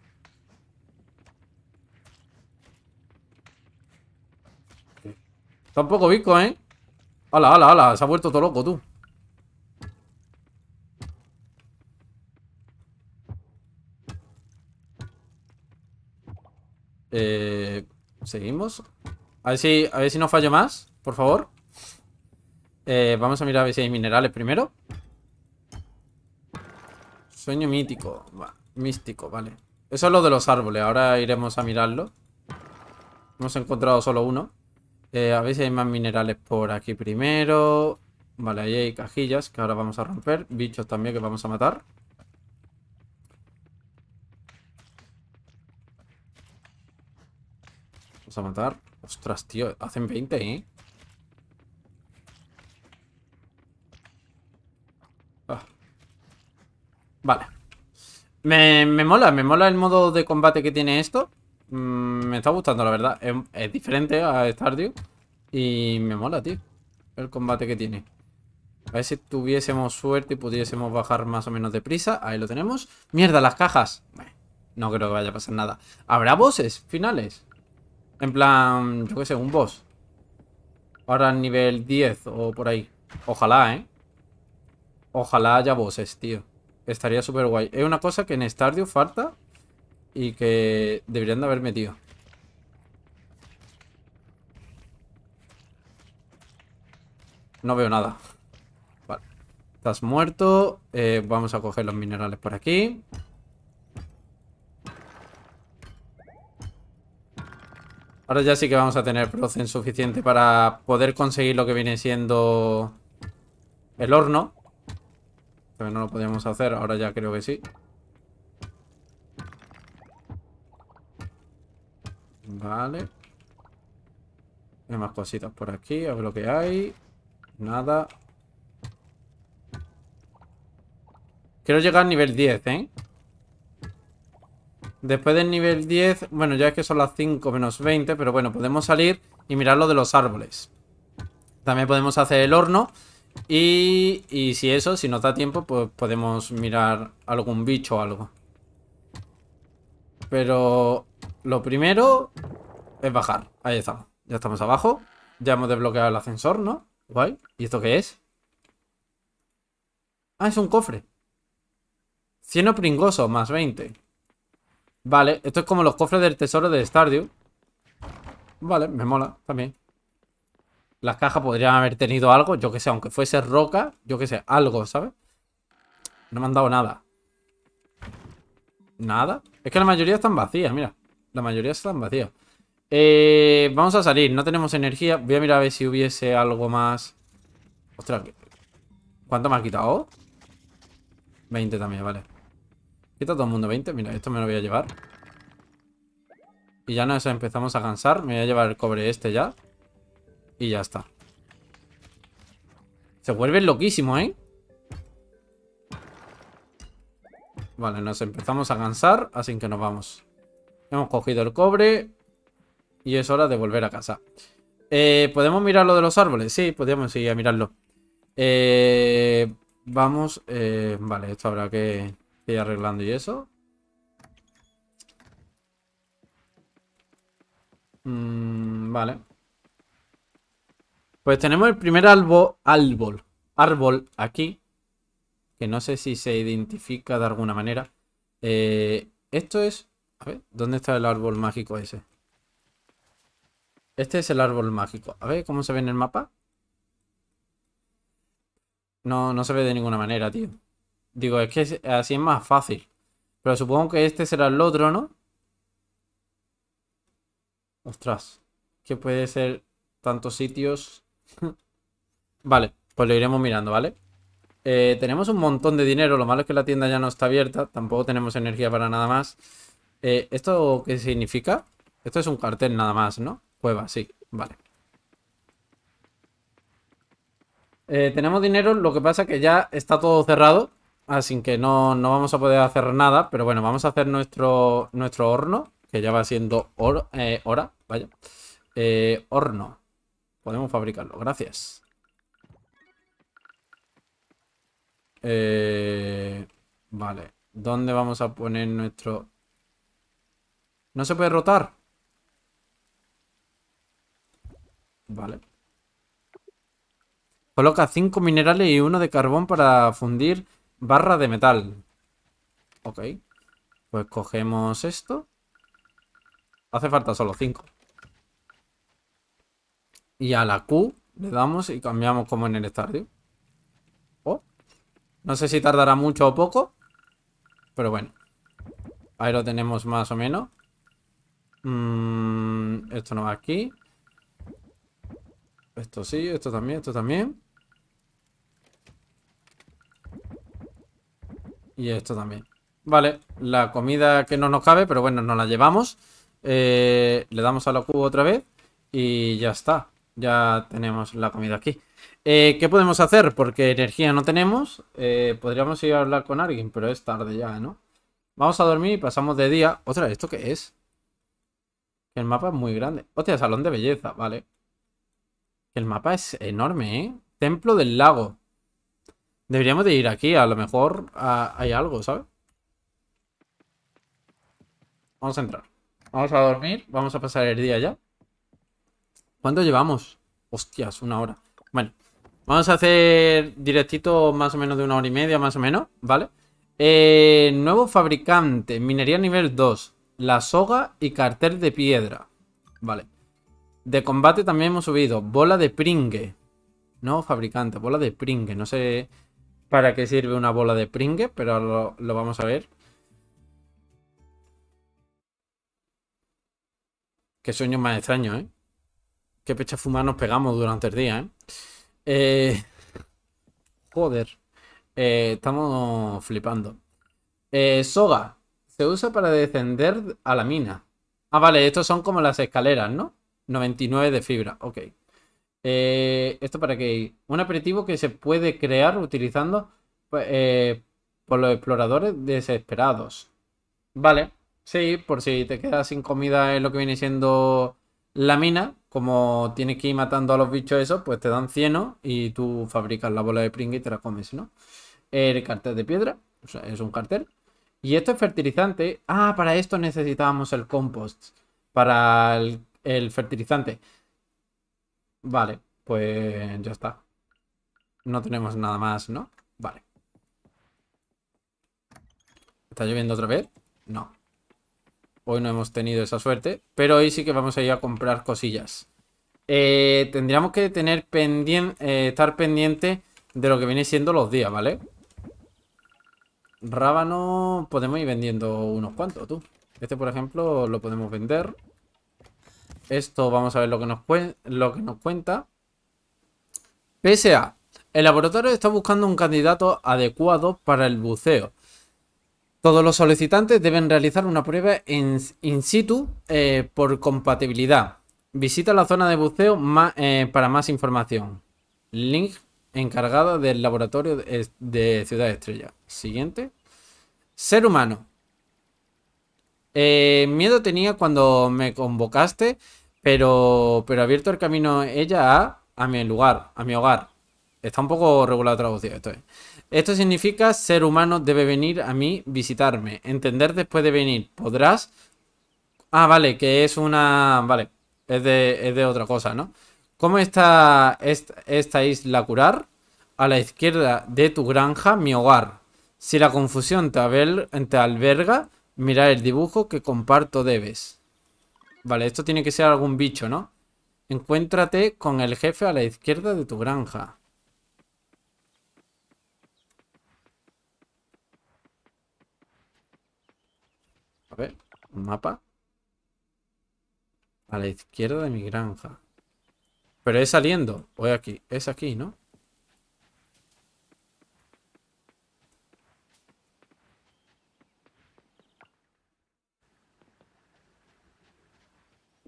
Está un poco bico, ¿eh? ¡Hala, hala, hala! Se ha vuelto todo loco, tú. Eh, Seguimos. A ver si, a ver si no fallo más, por favor. Eh, vamos a mirar a ver si hay minerales primero. Sueño mítico. místico, vale. Eso es lo de los árboles. Ahora iremos a mirarlo. Hemos encontrado solo uno. Eh, a ver si hay más minerales por aquí primero. Vale, ahí hay cajillas que ahora vamos a romper. Bichos también que vamos a matar. a matar. Ostras, tío. Hacen 20, ¿eh? Ah. Vale. Me, mola, me mola el modo de combate que tiene esto. Mm, me está gustando, la verdad. Es, diferente a Stardew. Y me mola, tío. El combate que tiene. A ver si tuviésemos suerte y pudiésemos bajar más o menos deprisa. Ahí lo tenemos. Mierda, las cajas. no creo que vaya a pasar nada. ¿Habrá voces finales? En plan, yo qué sé, un boss. Ahora nivel 10 o por ahí. Ojalá, ¿eh? Ojalá haya bosses, tío. Estaría súper guay. Es una cosa que en Stardew falta y que deberían de haber metido. No veo nada. Vale. Estás muerto. Eh, vamos a coger los minerales por aquí. Ahora ya sí que vamos a tener procen suficiente para poder conseguir lo que viene siendo el horno. no lo podíamos hacer, ahora ya creo que sí. Vale. Hay más cositas por aquí, a ver lo que hay. Nada. Quiero llegar al nivel 10, ¿eh? Después del nivel 10, bueno, ya es que son las 5 menos 20, pero bueno, podemos salir y mirar lo de los árboles. También podemos hacer el horno. Y, y si eso, si nos da tiempo, pues podemos mirar algún bicho o algo. Pero lo primero es bajar. Ahí estamos. Ya estamos abajo. Ya hemos desbloqueado el ascensor, ¿no? Guay. ¿Y esto qué es? Ah, es un cofre. Cieno pringoso, más 20. Vale, esto es como los cofres del tesoro de Stardew. Vale, me mola también. Las cajas podrían haber tenido algo, yo que sé, aunque fuese roca, yo que sé, algo, ¿sabes? No me han dado nada. Nada. Es que la mayoría están vacías, mira. La mayoría están vacías. Eh, vamos a salir, no tenemos energía. Voy a mirar a ver si hubiese algo más. Ostras, ¿cuánto me ha quitado? 20 también, vale. Quita todo el mundo 20. Mira, esto me lo voy a llevar. Y ya nos empezamos a cansar. Me voy a llevar el cobre este ya. Y ya está. Se vuelve loquísimo, ¿eh? Vale, nos empezamos a cansar, así que nos vamos. Hemos cogido el cobre y es hora de volver a casa. Eh, ¿Podemos mirar lo de los árboles? Sí, podríamos ir a mirarlo. Eh, vamos, eh, vale, esto habrá que y arreglando y eso. Mm, vale. Pues tenemos el primer árbol, árbol, árbol aquí. Que no sé si se identifica de alguna manera. Eh, esto es... A ver, ¿dónde está el árbol mágico ese? Este es el árbol mágico. A ver, ¿cómo se ve en el mapa? No, no se ve de ninguna manera, tío. Digo, es que así es más fácil. Pero supongo que este será el otro, ¿no? Ostras. Que puede ser tantos sitios. vale, pues lo iremos mirando, ¿vale? Eh, tenemos un montón de dinero. Lo malo es que la tienda ya no está abierta. Tampoco tenemos energía para nada más. Eh, ¿Esto qué significa? Esto es un cartel nada más, ¿no? Cueva, sí. Vale. Eh, tenemos dinero, lo que pasa es que ya está todo cerrado. Así que no, vamos a poder hacer nada, pero bueno, vamos a hacer nuestro, nuestro horno, que ya va siendo eh, hora, vaya. Eh, horno. Podemos fabricarlo, gracias. Eh, vale, ¿dónde vamos a poner nuestro... ¿No se puede rotar? Vale. Coloca 5 minerales y uno de carbón para fundir Barra de metal. Ok. Pues cogemos esto. Hace falta solo 5. Y a la Q le damos y cambiamos como en el estadio. No sé si tardará mucho o poco. Pero bueno. Ahí lo tenemos más o menos. Mm, esto no va aquí. Esto sí, esto también, esto también. Y esto también. Vale, la comida que no nos cabe, pero bueno, nos la llevamos. Eh, le damos a la cubo otra vez y ya está. Ya tenemos la comida aquí. Eh, ¿Qué podemos hacer? Porque energía no tenemos. Eh, podríamos ir a hablar con alguien, pero es tarde ya, ¿no? Vamos a dormir y pasamos de día. Otra, ¿esto qué es? El mapa es muy grande. Hostia, salón de belleza, vale. El mapa es enorme, ¿eh? Templo del lago. Deberíamos de ir aquí, a lo mejor hay algo, ¿sabes? Vamos a entrar. Vamos a dormir, vamos a pasar el día ya. ¿Cuánto llevamos? Hostias, una hora. Bueno, vamos a hacer directito más o menos de una hora y media, más o menos, ¿vale? Eh, nuevo fabricante, minería nivel 2, la soga y cartel de piedra, ¿vale? De combate también hemos subido, bola de pringue. Nuevo fabricante, bola de pringue, no sé para qué sirve una bola de pringue, pero lo, vamos a ver. Qué sueño más extraño, ¿eh? Qué pecha fumar nos pegamos durante el día, ¿eh? eh joder. Eh, estamos flipando. Eh, soga. Se usa para descender a la mina. Ah, vale, estos son como las escaleras, ¿no? 99 de fibra, ok. Eh, ¿Esto para qué? Un aperitivo que se puede crear utilizando pues, eh, por los exploradores desesperados. Vale, sí, por si te quedas sin comida en lo que viene siendo la mina, como tienes que ir matando a los bichos esos, pues te dan cieno y tú fabricas la bola de pringue y te la comes, ¿no? El cartel de piedra, es un cartel. Y esto es fertilizante. Ah, para esto necesitábamos el compost, para el fertilizante. Vale, pues ya está. No tenemos nada más, ¿no? Vale. ¿Está lloviendo otra vez? No. Hoy no hemos tenido esa suerte, pero hoy sí que vamos a ir a comprar cosillas. Eh, tendríamos que tener pendiente, eh, estar pendiente de lo que viene siendo los días, ¿vale? Rábano podemos ir vendiendo unos cuantos, tú. Este, por ejemplo, lo podemos vender. Esto vamos a ver lo que nos, lo que nos cuenta. PSA. El laboratorio está buscando un candidato adecuado para el buceo. Todos los solicitantes deben realizar una prueba in, situ eh, por compatibilidad. Visita la zona de buceo eh, para más información. Link encargada del laboratorio de Ciudad Estrella. Siguiente. Ser humano. Eh, miedo tenía cuando me convocaste, pero, pero abierto el camino ella a, mi lugar, a mi hogar. Está un poco regulado traducido esto. ¿eh? Esto significa ser humano debe venir a mí, visitarme. Entender después de venir. Podrás. Ah, vale, que es una. Vale, es de, de otra cosa, ¿no? ¿Cómo está esta isla curar? A la izquierda de tu granja, mi hogar. Si la confusión te, alberga, Mira el dibujo que comparto debes. Vale, esto tiene que ser algún bicho, ¿no? Encuéntrate con el jefe a la izquierda de tu granja. A ver, un mapa. A la izquierda de mi granja. Pero es saliendo. Voy aquí. Es aquí, ¿no?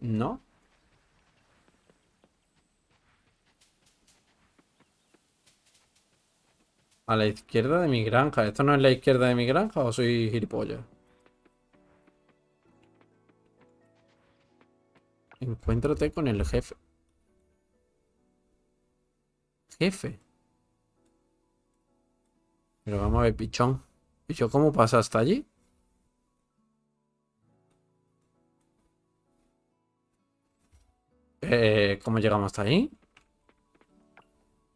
¿No? A la izquierda de mi granja. ¿Esto no es la izquierda de mi granja o soy gilipollas? Encuéntrate con el jefe. Jefe. Pero vamos a ver, pichón. yo cómo pasa hasta allí? Eh, ¿Cómo llegamos hasta ahí?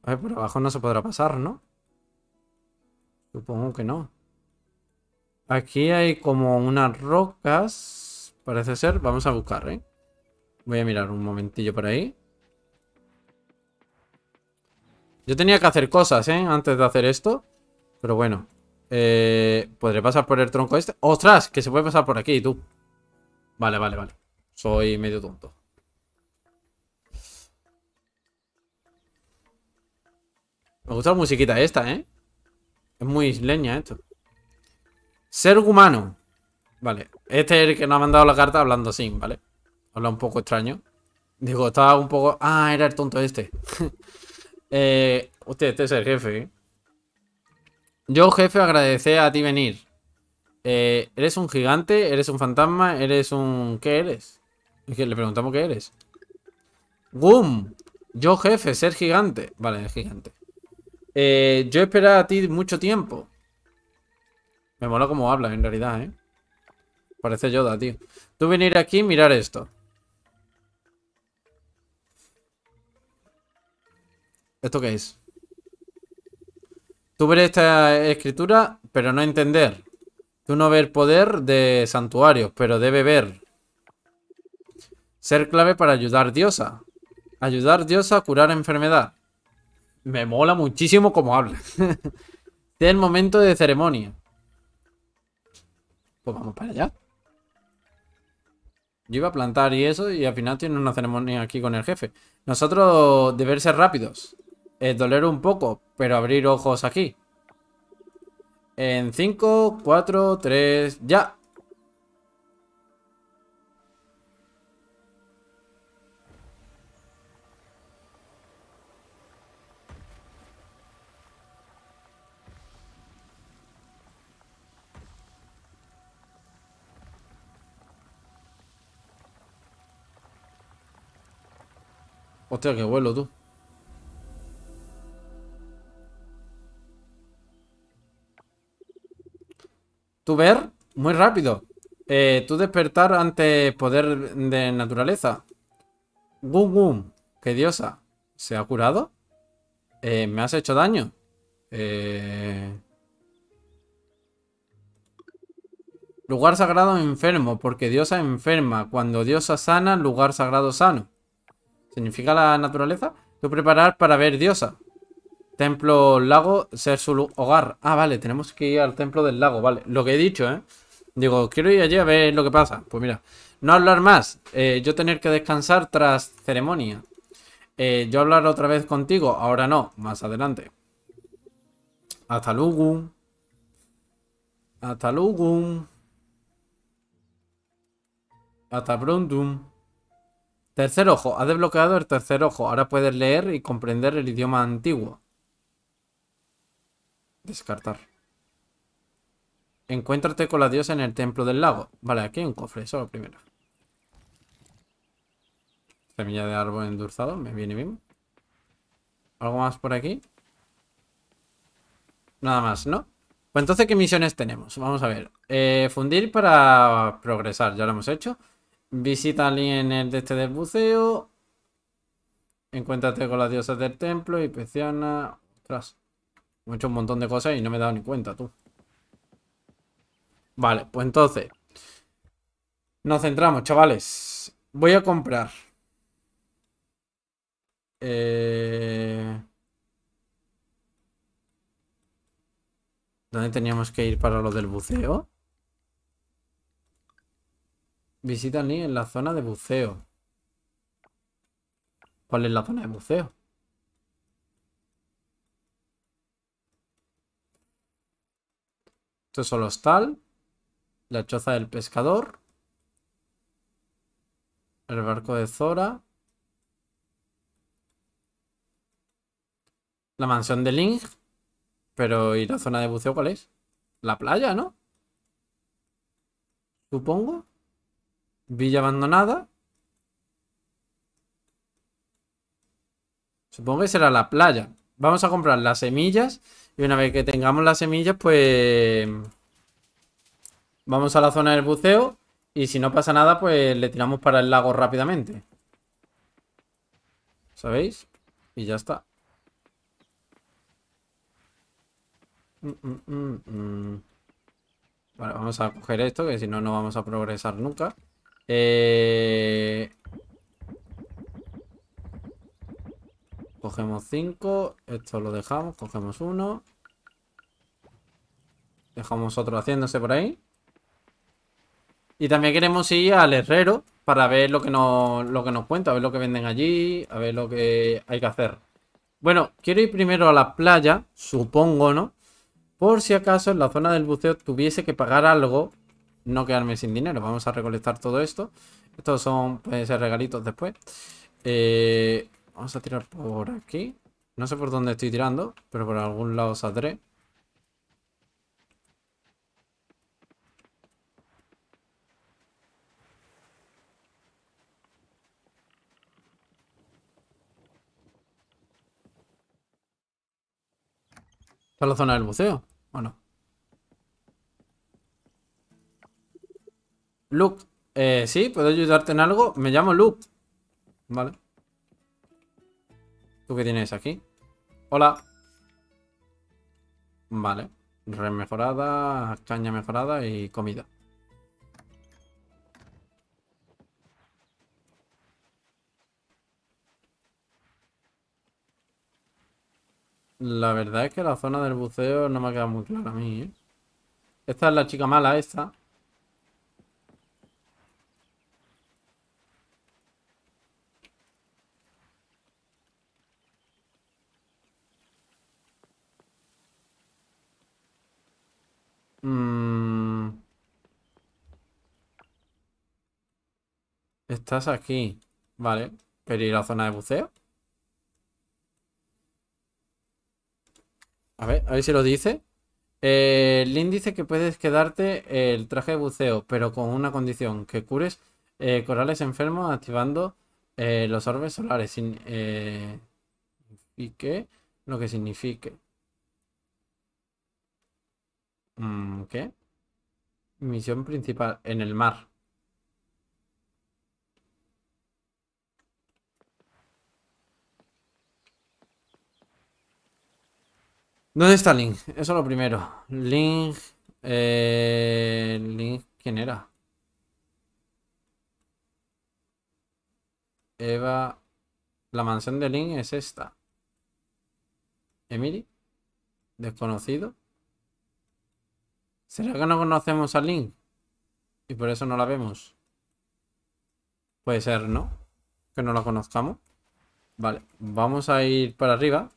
A ver, por abajo no se podrá pasar, ¿no? Supongo que no. Aquí hay como unas rocas, parece ser. Vamos a buscar, ¿eh? Voy a mirar un momentillo por ahí. Yo tenía que hacer cosas, ¿eh? Antes de hacer esto. Pero bueno. Eh, ¿Podré pasar por el tronco este? ¡Ostras! Que se puede pasar por aquí, tú. Vale, vale, vale. Soy medio tonto. Me gusta la musiquita esta, ¿eh? Es muy isleña esto. Ser humano. Vale. Este es el que nos ha mandado la carta hablando así, ¿vale? Habla un poco extraño. Digo, estaba un poco... Ah, era el tonto este. usted, eh, este es el jefe. ¿eh? Yo, jefe, agradecer a ti venir. Eh, ¿Eres un gigante? ¿Eres un fantasma? ¿Eres un... ¿Qué eres? le preguntamos qué eres. ¡Gum! Yo, jefe, ser gigante. Vale, es gigante. Eh, yo esperaba a ti mucho tiempo. Me mola como hablas, en realidad, ¿eh? Parece Yoda, tío. Tú venir aquí y mirar esto. ¿Esto qué es? Tú ver esta escritura, pero no entender. Tú no ver poder de santuarios, pero debe ver. Ser clave para ayudar diosa. Ayudar diosa a curar enfermedad. Me mola muchísimo como habla. es el momento de ceremonia. Pues vamos para allá. Yo iba a plantar y eso, y al final tiene una ceremonia aquí con el jefe. Nosotros debemos ser rápidos. Es eh, doler un poco, pero abrir ojos aquí. En 5, 4, 3, ya. Hostia, qué vuelo tú. Tú ver, muy rápido. Eh, tú despertar ante poder de naturaleza. Gum gum. Qué diosa. ¿Se ha curado? Eh, ¿Me has hecho daño? Eh, lugar sagrado enfermo, porque diosa enferma. Cuando diosa sana, lugar sagrado sano. Significa la naturaleza. Tú preparar para ver diosa. Templo lago, ser su hogar. Ah, vale, tenemos que ir al templo del lago, vale. Lo que he dicho, ¿eh? Digo, quiero ir allí a ver lo que pasa. Pues mira, no hablar más. Eh, yo tener que descansar tras ceremonia. Eh, yo hablar otra vez contigo. Ahora no, más adelante. Hasta luego. Hasta luego. Hasta pronto. Tercer ojo. Ha desbloqueado el tercer ojo. Ahora puedes leer y comprender el idioma antiguo. Descartar. Encuéntrate con la diosa en el templo del lago. Vale, aquí hay un cofre. Eso lo primero. Semilla de árbol endulzado. Me viene bien. ¿Algo más por aquí? Nada más, ¿no? Pues entonces, ¿qué misiones tenemos? Vamos a ver. Eh, fundir para progresar. Ya lo hemos hecho. Visita a en de este del buceo. Encuéntrate con las diosas del templo, inspecciona. Ostras. He hecho un montón de cosas y no me he dado ni cuenta, tú. Vale, pues entonces. Nos centramos, chavales. Voy a comprar. Eh... ¿Dónde teníamos que ir para lo del buceo? Visita ni en la zona de buceo. ¿Cuál es la zona de buceo? Esto es el hostal. La choza del pescador. El barco de Zora. La mansión de Link. Pero ¿y la zona de buceo cuál es? La playa, ¿no? Supongo. Villa abandonada. Supongo que será la playa. Vamos a comprar las semillas. Y una vez que tengamos las semillas, pues... Vamos a la zona del buceo. Y si no pasa nada, pues le tiramos para el lago rápidamente. ¿Sabéis? Y ya está. Mm, mm, mm, vamos a coger esto, que si no, no vamos a progresar nunca. Eh... Cogemos 5. Esto lo dejamos. Cogemos uno. Dejamos otro haciéndose por ahí. Y también queremos ir al herrero para ver lo que, lo que nos cuenta, a ver lo que venden allí, a ver lo que hay que hacer. Bueno, quiero ir primero a la playa, supongo, ¿no? Por si acaso en la zona del buceo tuviese que pagar algo no quedarme sin dinero. Vamos a recolectar todo esto. Estos son, pueden ser regalitos después. Eh, vamos a tirar por aquí. No sé por dónde estoy tirando, pero por algún lado saldré. Esta es la zona del buceo, bueno Luke, eh, sí, ¿puedo ayudarte en algo? Me llamo Luke. Vale. ¿Tú qué tienes aquí? Hola. Vale. Red mejorada, caña mejorada y comida. La verdad es que la zona del buceo no me ha quedado muy clara a mí, ¿eh? Esta es la chica mala, esta. Estás aquí. Vale. Pero ir a la zona de buceo? A ver, a ver si lo dice. El eh, índice dice que puedes quedarte el traje de buceo, pero con una condición, que cures eh, corales enfermos activando eh, los orbes solares. y qué? lo que signifique. Mm, ¿Qué? Misión principal, en el mar. ¿Dónde está Link? Eso es lo primero. Link... Eh, Link... ¿Quién era? Eva... La mansión de Link es esta. Emily. Desconocido. ¿Será que no conocemos a Link? Y por eso no la vemos. Puede ser, ¿no? Que no la conozcamos. Vale, vamos a ir para arriba.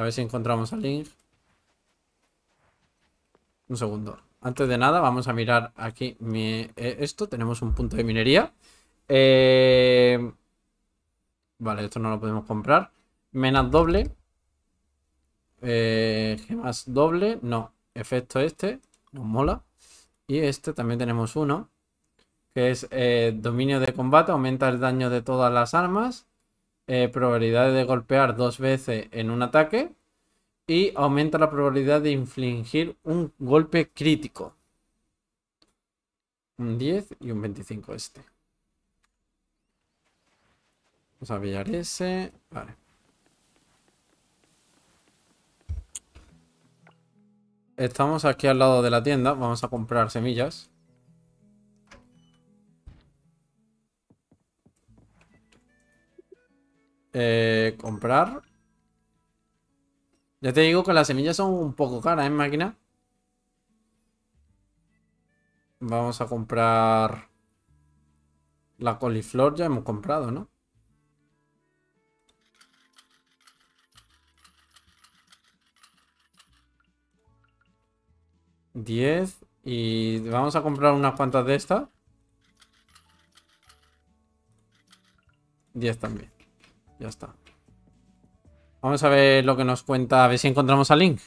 A ver si encontramos al Link. Un segundo. Antes de nada, vamos a mirar aquí eh, esto. Tenemos un punto de minería. Eh, vale, esto no lo podemos comprar. Menas doble. Eh, gemas doble. No. Efecto este. Nos mola. Y este también tenemos uno. Que es dominio de combate. Aumenta el daño de todas las armas eh, probabilidad de golpear dos veces en un ataque y aumenta la probabilidad de infligir un golpe crítico. Un 10 y un 25 este. Vamos a pillar ese. Vale. Estamos aquí al lado de la tienda. Vamos a comprar semillas. Eh, comprar. Ya te digo que las semillas son un poco caras en ¿eh, máquina. Vamos a comprar... La coliflor ya hemos comprado, ¿no? Diez. Y vamos a comprar unas cuantas de estas. Diez también. Ya está. Vamos a ver lo que nos cuenta, a ver si encontramos a Link.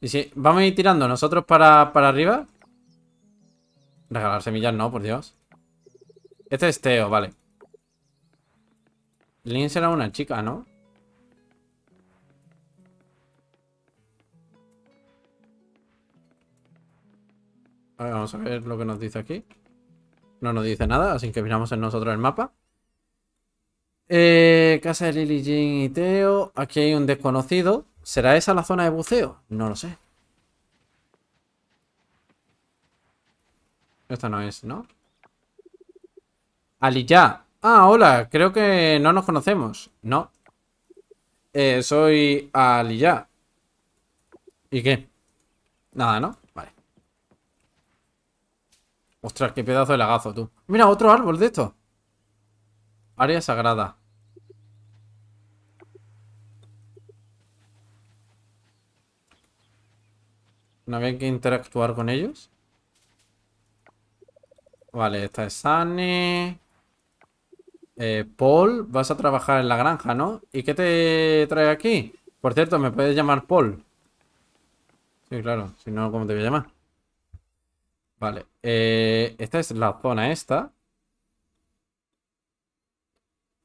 Y si vamos a ir tirando nosotros para, para arriba. Regalar semillas no, por Dios. Este es Teo, vale. Link será una chica, ¿no? A ver, vamos a ver lo que nos dice aquí. No nos dice nada, así que miramos en nosotros el mapa. Eh, casa de Lily Jin y Teo. Aquí hay un desconocido. ¿Será esa la zona de buceo? No lo sé. Esta no es, ¿no? Aliyah. Ah, hola. Creo que no nos conocemos. No. Eh, soy Aliyah. ¿Y qué? Nada, ¿no? Vale. Ostras, qué pedazo de lagazo, tú. Mira, otro árbol de estos. Área sagrada. ¿No había que interactuar con ellos? Vale, esta es Anne. Eh, Paul, vas a trabajar en la granja, ¿no? ¿Y qué te trae aquí? Por cierto, ¿me puedes llamar Paul? Sí, claro. Si no, ¿cómo te voy a llamar? Vale. Eh, esta es la zona esta.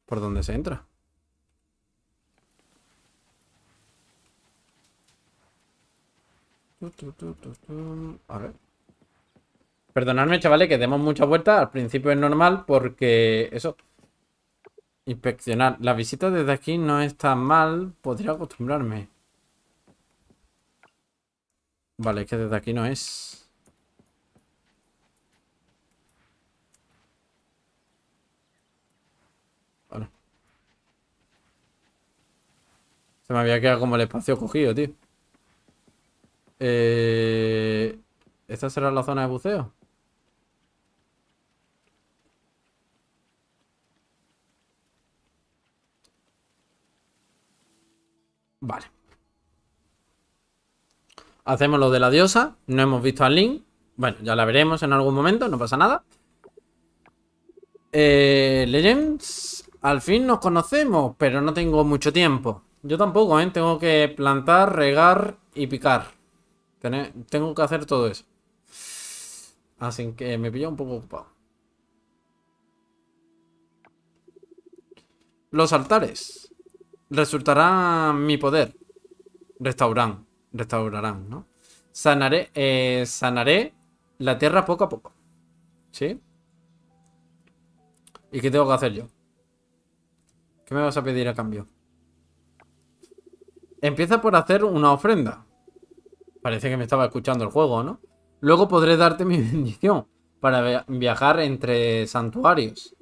¿Por dónde se entra? A ver. Perdonadme, chavales, que demos muchas vueltas. Al principio es normal porque eso. Inspeccionar. La visita desde aquí no es tan mal. Podría acostumbrarme. Vale, es que desde aquí no es. Se me había quedado como el espacio cogido, tío. Eh, ¿Esta será la zona de buceo? Vale. Hacemos lo de la diosa. No hemos visto al Link. Bueno, ya la veremos en algún momento. No pasa nada. Eh, Legends. Al fin nos conocemos, pero no tengo mucho tiempo. Yo tampoco, ¿eh? Tengo que plantar, regar y picar. Tengo que hacer todo eso. Así que me pilla un poco ocupado. Los altares. Resultará mi poder. Restaurarán. Restaurarán, ¿no? Sanaré, eh, sanaré la tierra poco a poco. ¿Sí? ¿Y qué tengo que hacer yo? ¿Qué me vas a pedir a cambio? Empieza por hacer una ofrenda. Parece que me estaba escuchando el juego, ¿no? Luego podré darte mi bendición para viajar entre santuarios.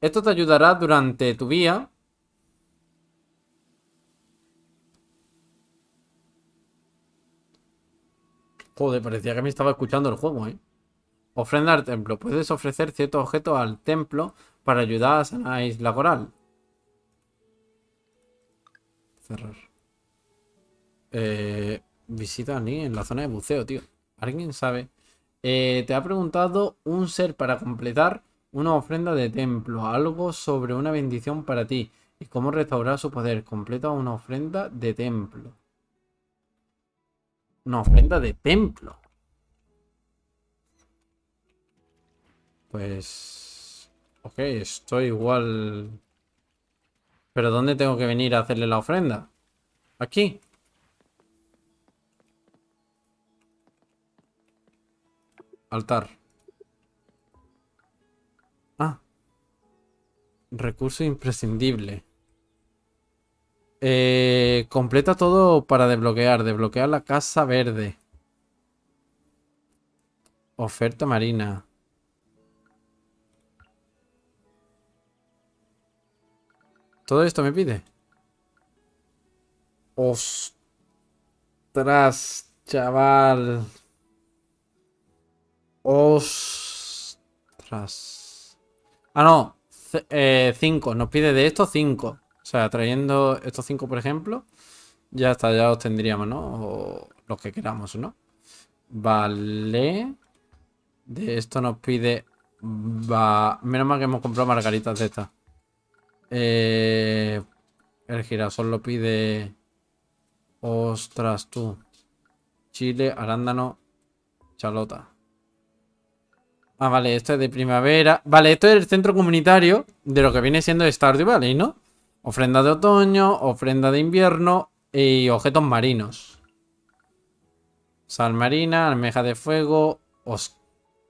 Esto te ayudará durante tu vía. Joder, parecía que me estaba escuchando el juego, ¿eh? Ofrenda al templo. Puedes ofrecer ciertos objetos al templo para ayudar a sanar Isla Coral. Cerrar. Eh, visita a alguien en la zona de buceo, tío. ¿Alguien sabe? Eh, te ha preguntado un ser para completar una ofrenda de templo, algo sobre una bendición para ti y cómo restaurar su poder. Completa una ofrenda de templo. Una ofrenda de templo. Pues... Ok, estoy igual... ¿Pero dónde tengo que venir a hacerle la ofrenda? ¿Aquí? Altar. Ah. Recurso imprescindible. Eh, completa todo para desbloquear. Desbloquear la casa verde. Oferta marina. Todo esto me pide. Ostras, chaval. Ostras. Ah, no. Eh, cinco, Nos pide de estos cinco O sea, trayendo estos cinco, por ejemplo. Ya está, ya los tendríamos, ¿no? O los que queramos, ¿no? Vale. De esto nos pide... Va... Menos mal que hemos comprado margaritas de estas. Eh, el girasol lo pide... Ostras, tú. Chile, arándano, chalota. Ah, vale, esto es de primavera. Vale, esto es el centro comunitario de lo que viene siendo Stardew Valley, ¿no? Ofrenda de otoño, ofrenda de invierno y objetos marinos. Sal marina, almeja de fuego,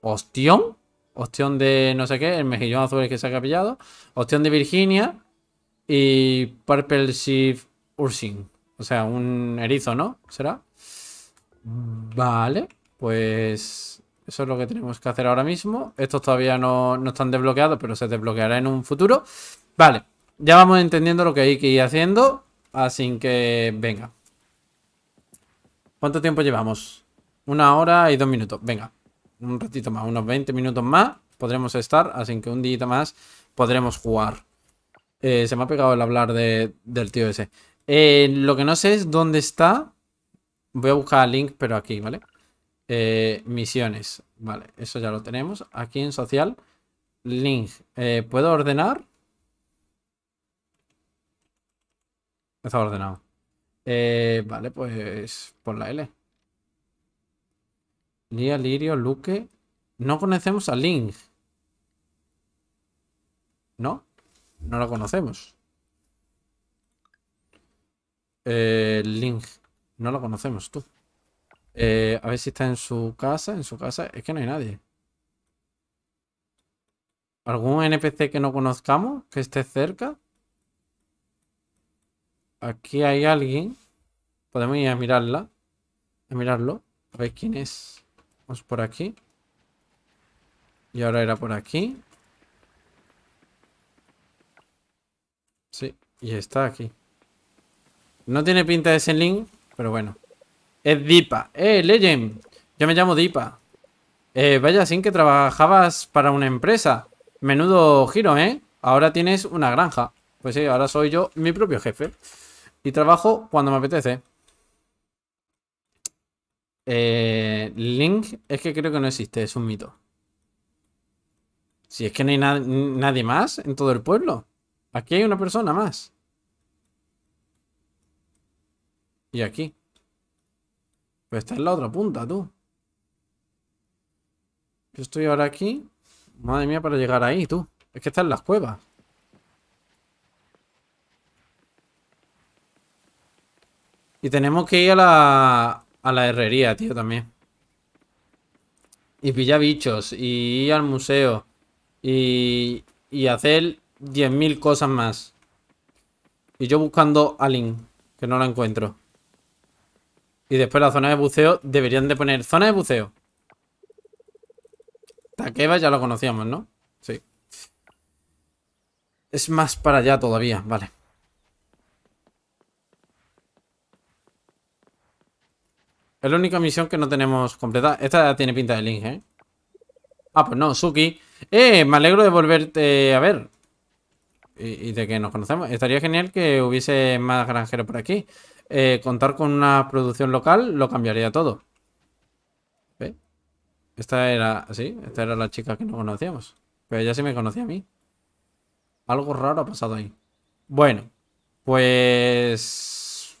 ostión. Ostión de no sé qué, el mejillón azul que se ha capillado, Ostión de Virginia y Purple Shift Ursin. O sea, un erizo, ¿no? ¿Será? Vale, pues eso es lo que tenemos que hacer ahora mismo. Estos todavía no, están desbloqueados, pero se desbloqueará en un futuro. Vale, ya vamos entendiendo lo que hay que ir haciendo. Así que, venga. ¿Cuánto tiempo llevamos? Una hora y dos minutos. Venga, un ratito más, unos 20 minutos más. Podremos estar, así que un día más podremos jugar. Eh, se me ha pegado el hablar del tío ese. Eh, lo que no sé es dónde está. Voy a buscar el link, pero aquí, ¿vale? vale eh, misiones. Vale, eso ya lo tenemos. Aquí en social, link. Eh, ¿Puedo ordenar? Está ordenado. Eh, vale, pues por la L. Lía, Lirio, Luque. No conocemos a Link. ¿No? No lo conocemos. Link. No lo conocemos, tú. Eh, a ver si está en su casa. En su casa es que no hay nadie. ¿Algún NPC que no conozcamos? Que esté cerca. Aquí hay alguien. Podemos ir a mirarla. A mirarlo. A ver quién es. Vamos por aquí. Y ahora era por aquí. Sí, y está aquí. No tiene pinta de ese link, pero bueno. Es Dipa. Eh, Legend. Yo me llamo Dipa. Eh, vaya, sin que trabajabas para una empresa. Menudo giro, ¿eh? Ahora tienes una granja. Pues sí, ahora soy yo mi propio jefe. Y trabajo cuando me apetece. Eh, Link es que creo que no existe, es un mito. Si es que no hay nadie más en todo el pueblo. Aquí hay una persona más. Y aquí. Pues está en la otra punta, tú. Yo estoy ahora aquí. Madre mía, para llegar ahí, tú. Es que está en las cuevas. Y tenemos que ir a la, a la herrería, tío, también. Y pillar bichos. Y ir al museo. Y, y hacer 10.000 cosas más. Y yo buscando a Link, que no la encuentro. Y después la zona de buceo, deberían de poner zona de buceo. Takeba ya lo conocíamos, ¿no? Sí. Es más para allá todavía, vale. Es la única misión que no tenemos completa. Esta tiene pinta de Link, ¿eh? Ah, pues no, Suki. ¡Eh! Me alegro de volverte a ver. Y, y de que nos conocemos. Estaría genial que hubiese más granjeros por aquí. Eh, contar con una producción local lo cambiaría todo. ¿Ve? Esta era, sí, esta era la chica que no conocíamos. Pero ella sí me conocía a mí. Algo raro ha pasado ahí. Bueno, pues...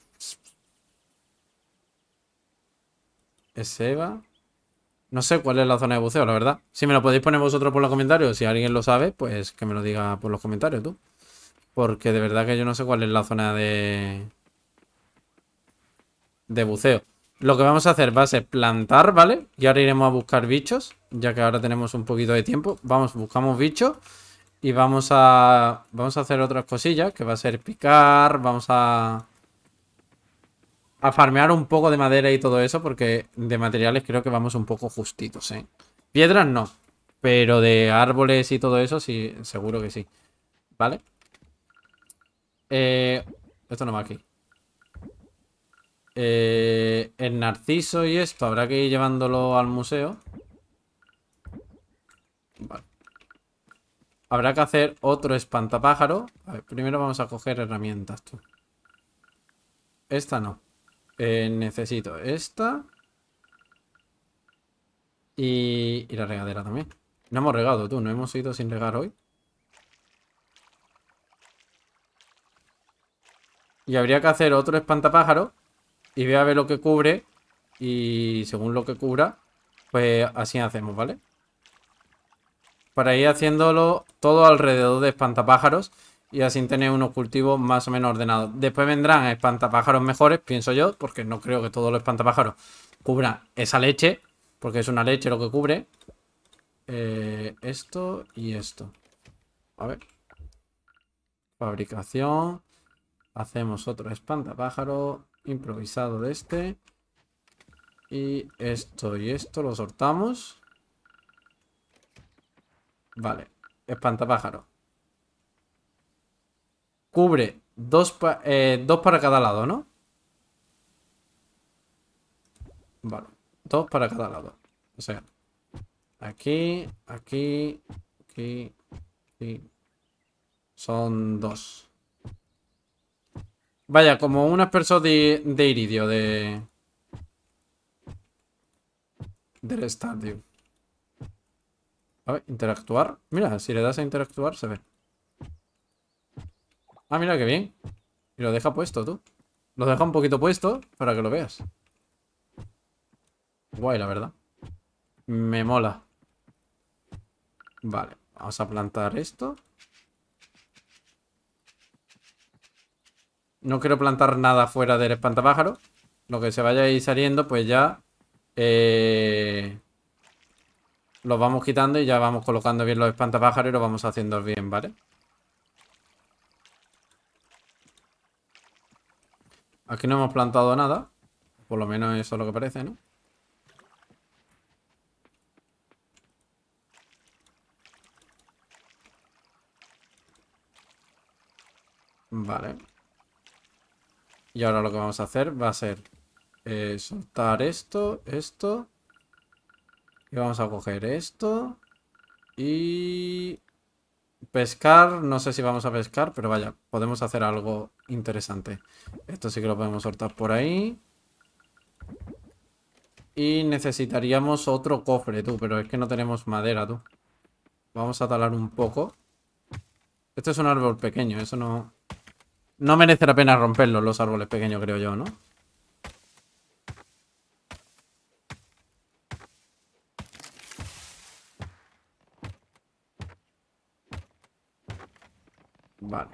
Es Eva. No sé cuál es la zona de buceo, la verdad. Si me lo podéis poner vosotros por los comentarios, si alguien lo sabe, pues que me lo diga por los comentarios tú. Porque de verdad que yo no sé cuál es la zona de de buceo. Lo que vamos a hacer va a ser plantar, ¿vale? Y ahora iremos a buscar bichos, ya que ahora tenemos un poquito de tiempo. Vamos, buscamos bichos y vamos a, vamos a hacer otras cosillas, que va a ser picar, vamos a, a farmear un poco de madera y todo eso, porque de materiales creo que vamos un poco justitos, ¿eh? Piedras no, pero de árboles y todo eso sí, seguro que sí, ¿vale? Eh, esto no va aquí. Eh, el narciso y esto habrá que ir llevándolo al museo. Habrá que hacer otro espantapájaro. primero vamos a coger herramientas. Tú. Esta no. Eh, necesito esta. Y, la regadera también. No hemos regado, tú. No hemos ido sin regar hoy. Y habría que hacer otro espantapájaro y voy a ver lo que cubre y según lo que cubra, pues así hacemos, ¿vale? Para ir haciéndolo todo alrededor de espantapájaros y así tener unos cultivos más o menos ordenados. Después vendrán espantapájaros mejores, pienso yo, porque no creo que todos los espantapájaros cubran esa leche, porque es una leche lo que cubre. Eh, esto y esto. A ver. Fabricación. Hacemos otro espantapájaro improvisado de este. Y esto y esto lo soltamos. Vale. Espantapájaro. Cubre dos, eh, dos para cada lado, ¿no? Vale. Dos para cada lado. O sea, aquí, aquí, aquí, aquí. Son dos. Vaya, como un asperso de, de iridio de... Del estadio. A ver, interactuar. Mira, si le das a interactuar se ve. Ah, mira, qué bien. Y lo deja puesto, tú. Lo deja un poquito puesto para que lo veas. Guay, la verdad. Me mola. Vale, vamos a plantar esto. No quiero plantar nada fuera del espantapájaro. Lo que se vaya a ir saliendo, pues ya... Eh, los vamos quitando y ya vamos colocando bien los espantapájaros y los vamos haciendo bien, ¿vale? Aquí no hemos plantado nada. Por lo menos eso es lo que parece, ¿no? Vale. Y ahora lo que vamos a hacer va a ser eh, soltar esto, esto. Y vamos a coger esto. Y pescar, no sé si vamos a pescar, pero vaya, podemos hacer algo interesante. Esto sí que lo podemos soltar por ahí. Y necesitaríamos otro cofre, tú, pero es que no tenemos madera, tú. Vamos a talar un poco. Esto es un árbol pequeño, eso no... No merece la pena romperlos los árboles pequeños, creo yo, ¿no? Vale.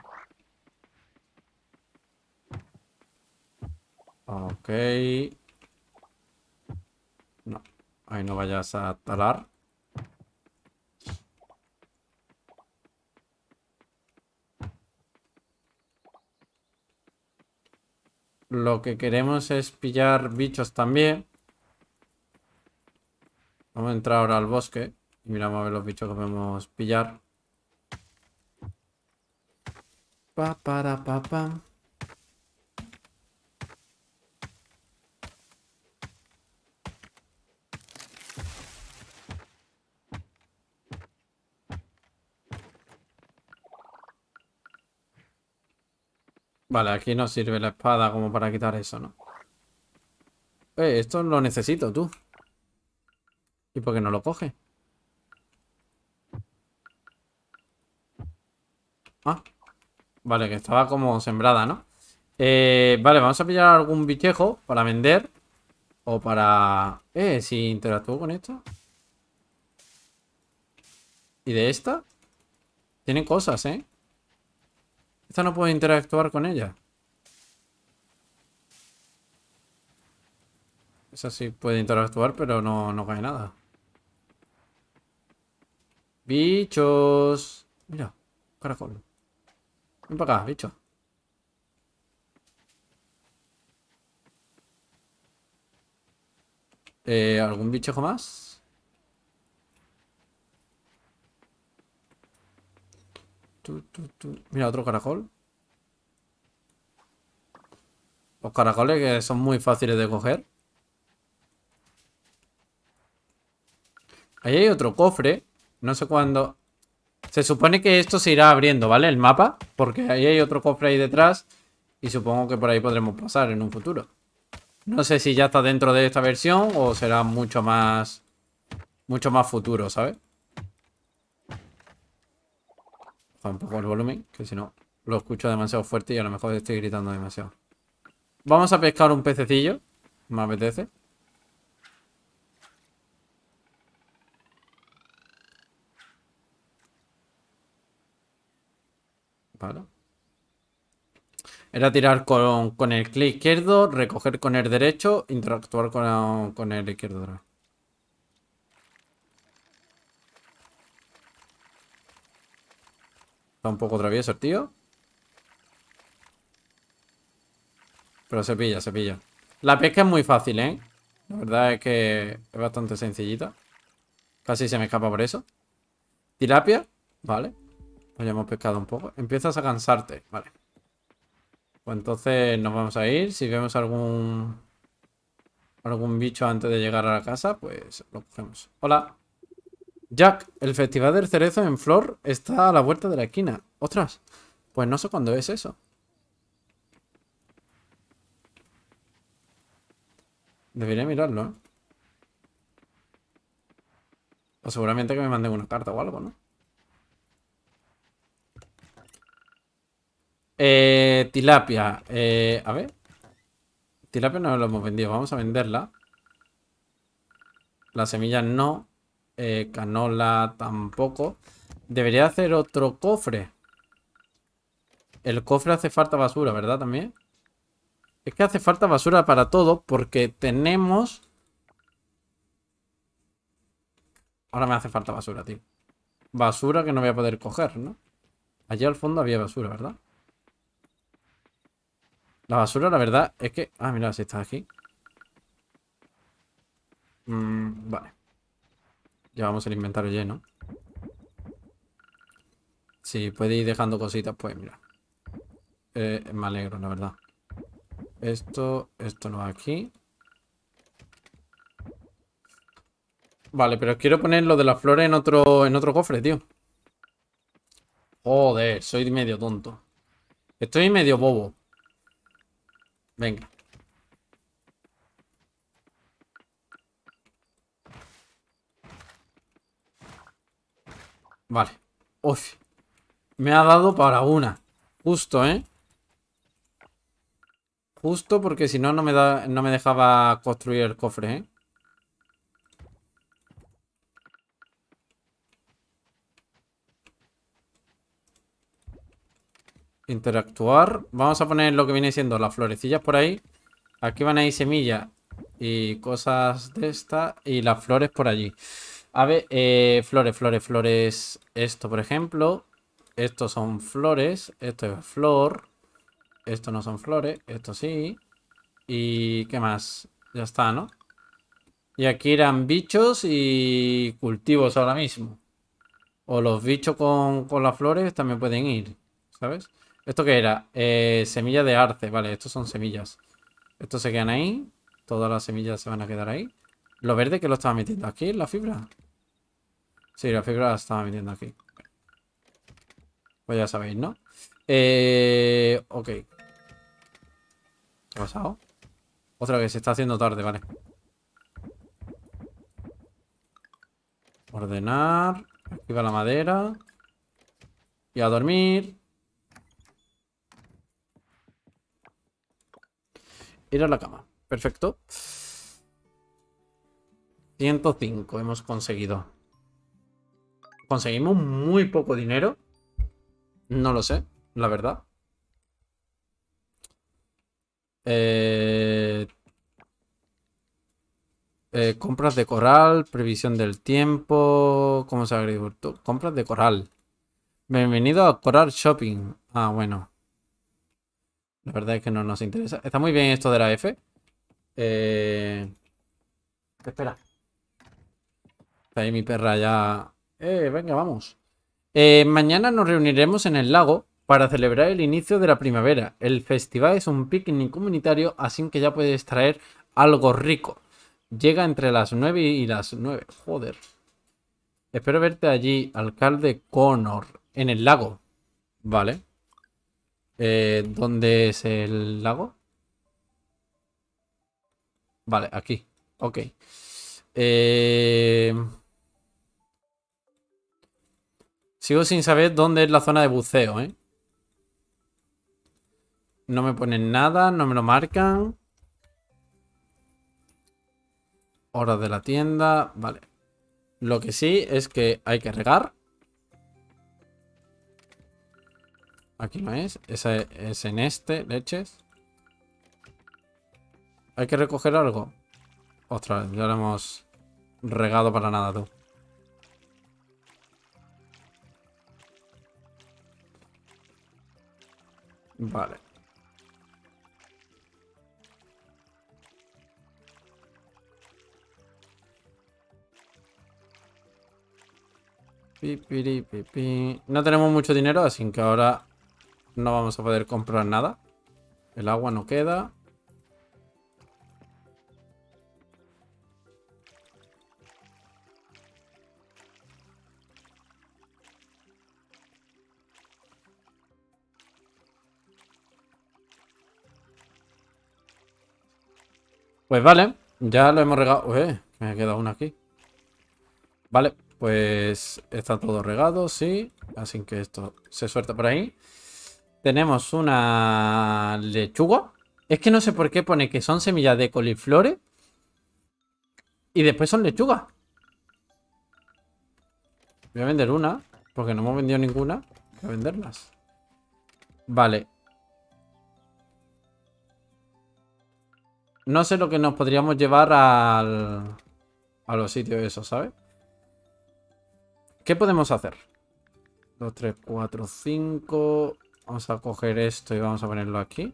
Ok. No, ahí no vayas a talar. Lo que queremos es pillar bichos también. Vamos a entrar ahora al bosque y miramos a ver los bichos que podemos pillar. Pa, para, pa, Vale, aquí no sirve la espada como para quitar eso, ¿no? Eh, esto lo necesito, tú. ¿Y por qué no lo coge? Ah. Vale, que estaba como sembrada, ¿no? Eh, vale, vamos a pillar algún bichejo para vender. O para... Eh, si interactúo con esto ¿Y de esta? Tienen cosas, ¿eh? Esta no puede interactuar con ella. Esa sí puede interactuar, pero no, no cae nada. Bichos. Mira, caracol. Ven para acá, bicho. Eh, ¿Algún bichejo más? Mira, otro caracol. Los caracoles que son muy fáciles de coger. Ahí hay otro cofre. No sé cuándo... Se supone que esto se irá abriendo, ¿vale? El mapa. Porque ahí hay otro cofre ahí detrás. Y supongo que por ahí podremos pasar en un futuro. No sé si ya está dentro de esta versión o será mucho más... Mucho más futuro, ¿sabes? un poco el volumen, que si no lo escucho demasiado fuerte y a lo mejor estoy gritando demasiado. Vamos a pescar un pececillo, me apetece. Vale. Era tirar con, el clic izquierdo, recoger con el derecho, interactuar con, con el izquierdo. Está un poco travieso el tío. Pero se pilla, se pilla. La pesca es muy fácil, ¿eh? La verdad es que es bastante sencillita. Casi se me escapa por eso. Tilapia, vale. Pues ya hemos pescado un poco. Empiezas a cansarte, vale. Pues entonces nos vamos a ir. Si vemos algún algún bicho antes de llegar a la casa, pues lo cogemos. Hola. Jack, el Festival del Cerezo en Flor está a la vuelta de la esquina. Ostras, pues no sé cuándo es eso. Debería mirarlo, ¿eh? O seguramente que me manden una carta o algo, ¿no? Eh, tilapia. Eh, a ver. Tilapia no lo hemos vendido. Vamos a venderla. La semilla no. Eh, canola tampoco. Debería hacer otro cofre. El cofre hace falta basura, ¿verdad? También. Es que hace falta basura para todo porque tenemos... Ahora me hace falta basura, tío. Basura que no voy a poder coger, ¿no? Allí al fondo había basura, ¿verdad? La basura, la verdad, es que... Ah, mira, si está aquí. Mm, vale. Llevamos el inventario lleno. Si puede ir dejando cositas, pues mira. Eh, me alegro, la verdad. Esto, esto no va aquí. Vale, pero quiero poner lo de las flores en otro, en otro cofre, tío. Joder, soy medio tonto. Estoy medio bobo. Venga. Vale. uff. Me ha dado para una. Justo, ¿eh? Justo porque si no, me, da, no me dejaba construir el cofre, ¿eh? Interactuar. Vamos a poner lo que viene siendo las florecillas por ahí. Aquí van a ir semillas y cosas de estas. Y las flores por allí. A ver, eh, flores, flores, flores. Esto, por ejemplo. Estos son flores. Esto es flor. Esto no son flores. Esto sí. ¿Y qué más? Ya está, ¿no? Y aquí eran bichos y cultivos ahora mismo. O los bichos con, las flores también pueden ir, ¿sabes? ¿Esto qué era? Eh, semillas de arce. Vale, estos son semillas. Estos se quedan ahí. Todas las semillas se van a quedar ahí. Lo verde que lo estaba metiendo aquí la fibra. Sí, la figura la estaba metiendo aquí. Pues ya sabéis, ¿no? Eh, ok. ¿Qué ha pasado? Otra vez, se está haciendo tarde, vale. Ordenar. Aquí va la madera. Y a dormir. Ir a la cama. Perfecto. 105 hemos conseguido. Conseguimos muy poco dinero. No lo sé, la verdad. Eh, eh, compras de coral previsión del tiempo, ¿cómo se agregó? Compras de coral Bienvenido a Coral Shopping. Ah, bueno. La verdad es que no nos interesa. Está muy bien esto de la F. Eh... Espera. ahí mi perra ya eh, venga, vamos. Eh, mañana nos reuniremos en el lago para celebrar el inicio de la primavera. El festival es un picnic comunitario, así que ya puedes traer algo rico. Llega entre las 9 y las 9. Joder. Espero verte allí, alcalde Connor, en el lago. Vale. Eh, ¿Dónde es el lago? Vale, aquí. Ok. Eh... Sigo sin saber dónde es la zona de buceo, ¿eh? No me ponen nada, no me lo marcan. Hora de la tienda, vale. Lo que sí es que hay que regar. Aquí no es. es en este, leches. Hay que recoger algo. Ostras, ya lo hemos regado para nada, tú. Vale. No tenemos mucho dinero, así que ahora no vamos a poder comprar nada. El agua no queda. Pues vale, ya lo hemos regado. me ha quedado una aquí. Vale, pues está todo regado, sí. Así que esto se suelta por ahí. Tenemos una lechuga. Es que no sé por qué pone que son semillas de coliflores. Y después son lechugas. Voy a vender una, porque no hemos vendido ninguna. Voy a venderlas. Vale, No sé lo que nos podríamos llevar al, a los sitios esos, ¿sabes? ¿Qué podemos hacer? 2, 3, cuatro, 5. Vamos a coger esto y vamos a ponerlo aquí.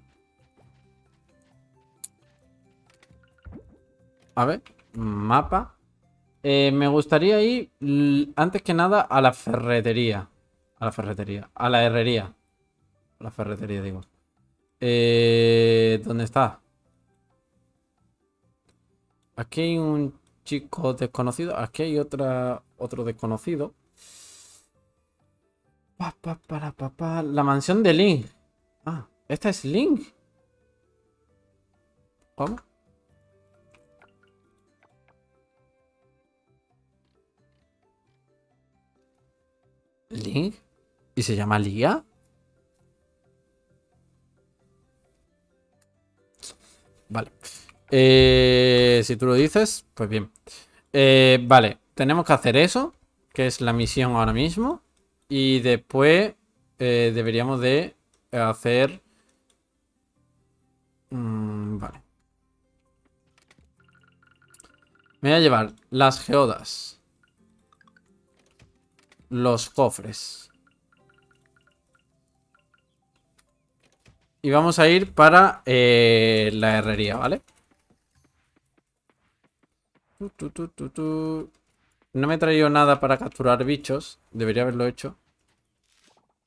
A ver, mapa. Eh, me gustaría ir, antes que nada, a la ferretería. A la ferretería. A la herrería. A la ferretería, digo. Eh, ¿Dónde está? Aquí hay un chico desconocido. Aquí hay otra, otro desconocido. Pa, para, pa, La mansión de Link. Ah, esta es Link. ¿Cómo? Link. ¿Y se llama Lía? Vale. Eh, si tú lo dices, pues bien. Eh, vale, tenemos que hacer eso, que es la misión ahora mismo. Y después eh, deberíamos de hacer... Mm, vale. Me voy a llevar las geodas. Los cofres. Y vamos a ir para la herrería, ¿vale? vale no me he traído nada para capturar bichos. Debería haberlo hecho.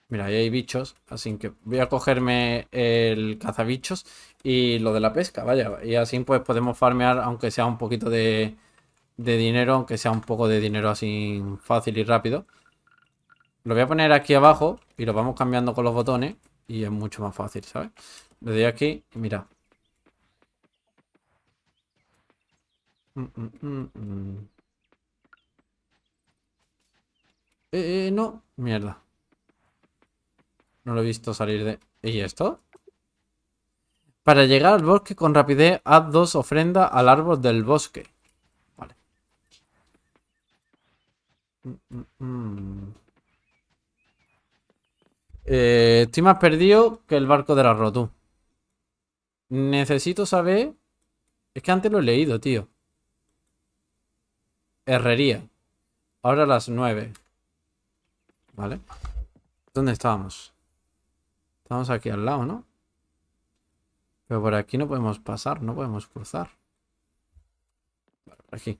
Mira, ahí hay bichos. Así que voy a cogerme el cazabichos y lo de la pesca, vaya. Y así pues podemos farmear, aunque sea un poquito de, de dinero, aunque sea un poco de dinero así fácil y rápido. Lo voy a poner aquí abajo y lo vamos cambiando con los botones y es mucho más fácil, ¿sabes? Le doy aquí y mira, Mm, mm, mm, eh, eh, no. Mierda. No lo he visto salir de... ¿Y esto? Para llegar al bosque con rapidez, haz dos ofrendas al árbol del bosque. Vale. Eh, estoy más perdido que el barco de la Rotu. Necesito saber... Es que antes lo he leído, tío. Herrería. Ahora a las 9. ¿Vale? ¿Dónde estábamos? Estamos aquí al lado, ¿no? Pero por aquí no podemos pasar, no podemos cruzar. Por aquí.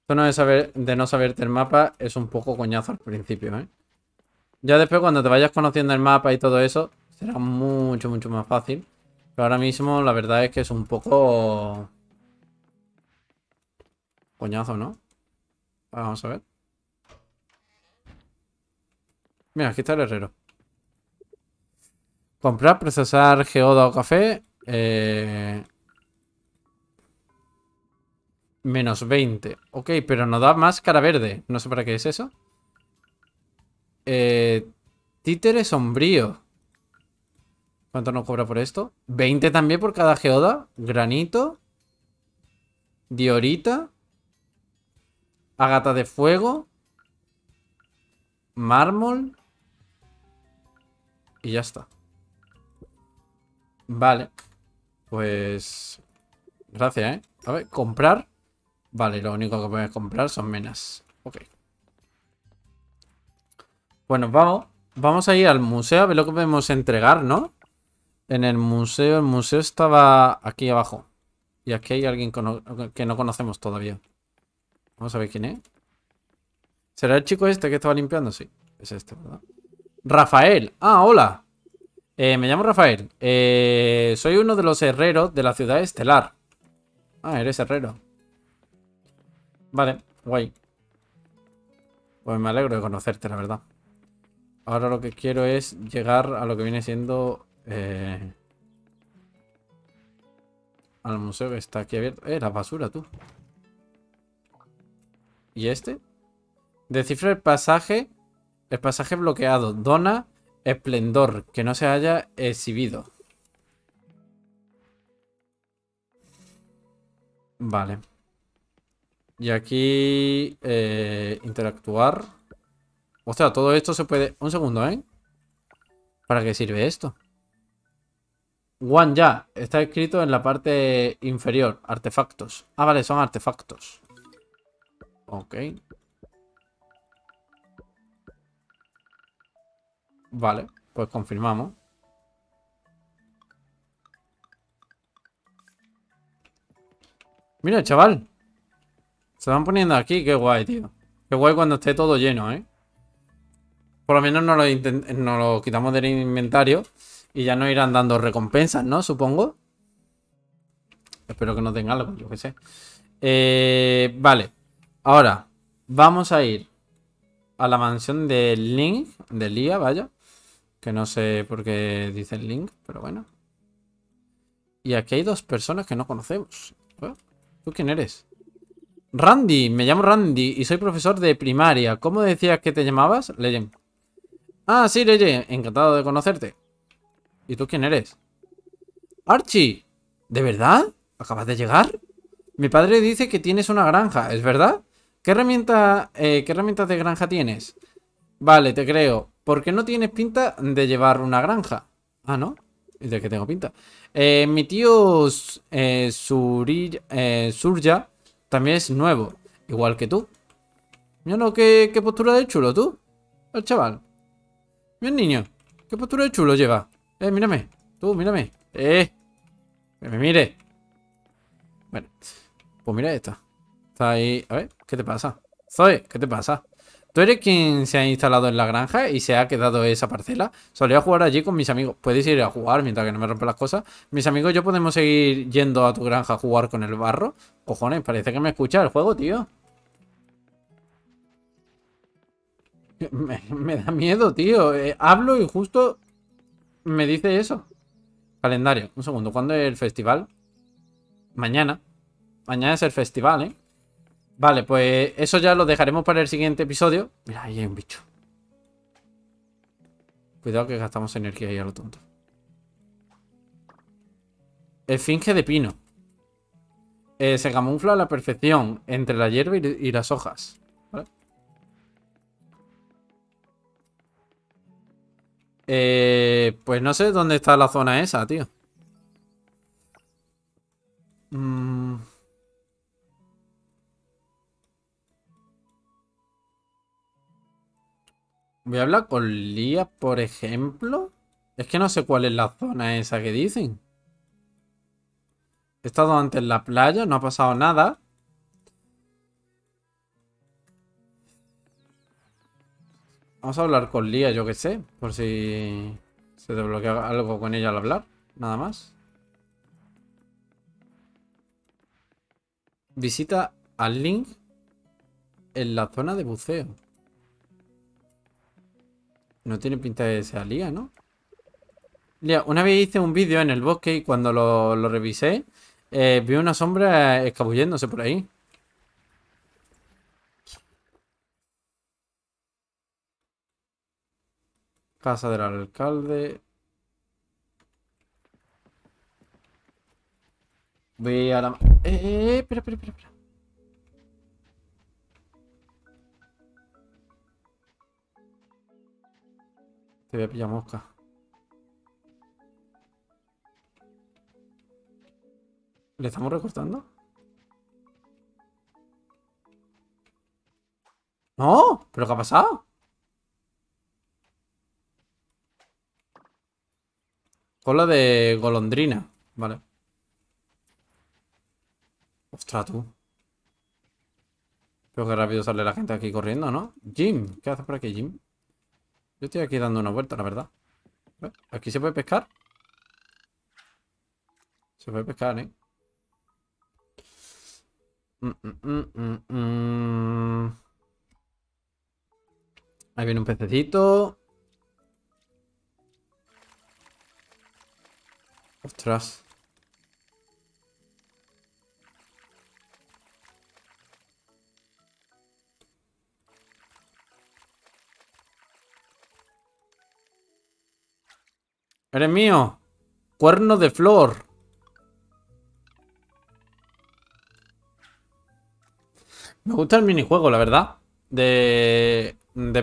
Esto no es saber, de no saberte el mapa es un poco coñazo al principio, ¿eh? Ya después cuando te vayas conociendo el mapa y todo eso, será mucho, mucho más fácil. Pero ahora mismo la verdad es que es un poco... Coñazo, ¿no? Vamos a ver. Mira, aquí está el herrero. Comprar, procesar geoda o café. Eh, menos 20. Ok, pero nos da más cara verde. No sé para qué es eso. Eh... Títere sombrío. ¿Cuánto nos cobra por esto? 20 también por cada geoda. Granito. Diorita. Agata de fuego. Mármol. Y ya está. Vale. Pues... Gracias, ¿eh? A ver, comprar. Vale, lo único que puedes comprar son menas. Ok. Bueno, vamos. Vamos a ir al museo a ver lo que podemos entregar, ¿no? En el museo. El museo estaba aquí abajo. Y aquí hay alguien que no conocemos todavía. Vamos a ver quién es. ¿Será el chico este que estaba limpiando? Sí, es este, ¿verdad? Rafael. Ah, hola. Eh, me llamo Rafael. Eh, soy uno de los herreros de la ciudad estelar. Ah, eres herrero. Vale, guay. Pues me alegro de conocerte, la verdad. Ahora lo que quiero es llegar a lo que viene siendo... Eh, al museo que está aquí abierto. Eh, la basura, tú. ¿Y este? Descifra el pasaje. El pasaje bloqueado. Dona esplendor que no se haya exhibido. Vale. Y aquí... Eh, interactuar. O sea, todo esto se puede... Un segundo, ¿eh? ¿Para qué sirve esto? One ya. Está escrito en la parte inferior. Artefactos. Ah, vale, son artefactos. Ok. Vale, pues confirmamos. Mira, chaval. Se van poniendo aquí, qué guay, tío. Qué guay cuando esté todo lleno, ¿eh? Por lo menos nos lo, quitamos del inventario y ya no irán dando recompensas, ¿no? Supongo. Espero que no tenga algo, yo qué sé. Eh, vale. Ahora, vamos a ir a la mansión de Link, de Lía, vaya. Que no sé por qué dicen Link, pero bueno. Y aquí hay dos personas que no conocemos. ¿Tú quién eres? Randy, me llamo Randy y soy profesor de primaria. ¿Cómo decías que te llamabas? Leyen. Ah, sí, Leyen, encantado de conocerte. ¿Y tú quién eres? Archie, ¿de verdad? ¿Acabas de llegar? Mi padre dice que tienes una granja, ¿es verdad? ¿Qué herramienta, eh, ¿Qué herramientas de granja tienes? Vale, te creo. ¿Por qué no tienes pinta de llevar una granja? Ah, ¿no? ¿De qué tengo pinta? Eh, mi tío eh, eh, Surya también es nuevo, igual que tú. Mira, no, qué, postura de chulo, tú. El chaval. Mira, niño. ¿Qué postura de chulo lleva? Eh, mírame. Tú, mírame. Eh. Que me mire. Bueno. Pues mira esta. Ahí, a ver, ¿qué te pasa? Zoe, ¿qué te pasa? Tú eres quien se ha instalado en la granja y se ha quedado esa parcela. Solía jugar allí con mis amigos. Puedes ir a jugar mientras que no me rompe las cosas. Mis amigos yo podemos seguir yendo a tu granja a jugar con el barro. Cojones, parece que me escucha el juego, tío. Me, da miedo, tío. Eh, hablo y justo me dice eso. Calendario. Un segundo. ¿Cuándo es el festival? Mañana. Mañana es el festival, ¿eh? Vale, pues eso ya lo dejaremos para el siguiente episodio. Mira, ahí hay un bicho. Cuidado que gastamos energía ahí a lo tonto. Esfinge de pino. Eh, se camufla a la perfección entre la hierba y, las hojas. Eh, pues no sé dónde está la zona esa, tío. Mmm... Voy a hablar con Lía, por ejemplo. Es que no sé cuál es la zona esa que dicen. He estado antes en la playa, no ha pasado nada. Vamos a hablar con Lía, yo que sé. Por si se desbloquea algo con ella al hablar. Nada más. Visita al Link en la zona de buceo. No tiene pinta de ser Lía, ¿no? Lía, una vez hice un vídeo en el bosque y cuando lo, revisé, eh, vi una sombra escabulléndose por ahí. Casa del alcalde. Voy a la... Eh, eh, eh, espera, espera, espera. Te voy a pillar mosca. ¿Le estamos recortando? ¡No! ¿Pero qué ha pasado? Cola de golondrina. Vale. Ostras, tú. Pero que rápido sale la gente aquí corriendo, ¿no? Jim. ¿Qué haces por aquí, Jim? Yo estoy aquí dando una vuelta, la verdad. ¿Aquí se puede pescar? Se puede pescar, ¿eh? Mm, mm, mm, Ahí viene un pececito. Ostras. Eres mío. Cuerno de flor. Me gusta el minijuego, la verdad. De,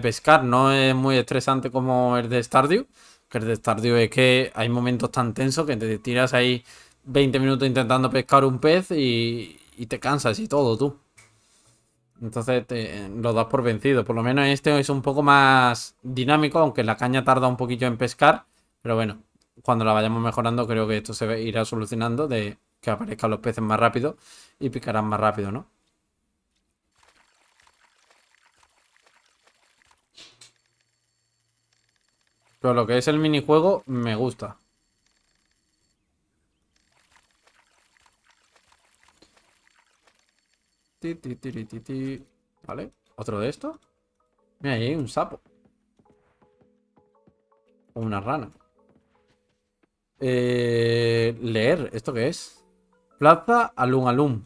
pescar. No es muy estresante como el de Stardew. Que el de Stardew es que hay momentos tan tensos que te tiras ahí 20 minutos intentando pescar un pez y, te cansas y todo, tú. Entonces lo das por vencido. Por lo menos este es un poco más dinámico, aunque la caña tarda un poquito en pescar. Pero bueno, cuando la vayamos mejorando, creo que esto se irá solucionando de que aparezcan los peces más rápido y picarán más rápido, ¿no? Pero lo que es el minijuego me gusta. vale, otro de estos. Mira, ahí hay un sapo. O una rana. Eh, leer, ¿esto qué es? Plaza Alum Alum.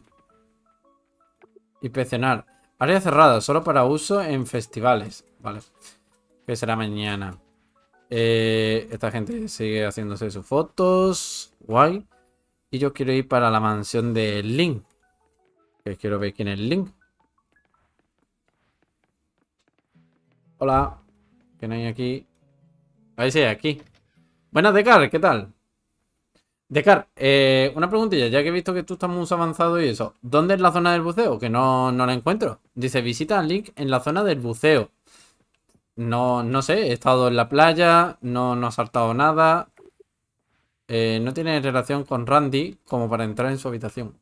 Y pecenar. Área cerrada, solo para uso en festivales. Vale. Que será mañana. Eh, esta gente sigue haciéndose sus fotos. Guay. Y yo quiero ir para la mansión de Link. Que quiero ver quién es Link. Hola. ¿Quién hay aquí? Ahí sí aquí. Buenas, Decar, ¿qué tal? Decar, eh, una preguntilla, ya que he visto que tú estás muy avanzado y eso. ¿Dónde es la zona del buceo? Que no, no la encuentro. Dice, visita al link en la zona del buceo. No, no sé, he estado en la playa, no, no ha saltado nada. Eh, no tiene relación con Randy como para entrar en su habitación.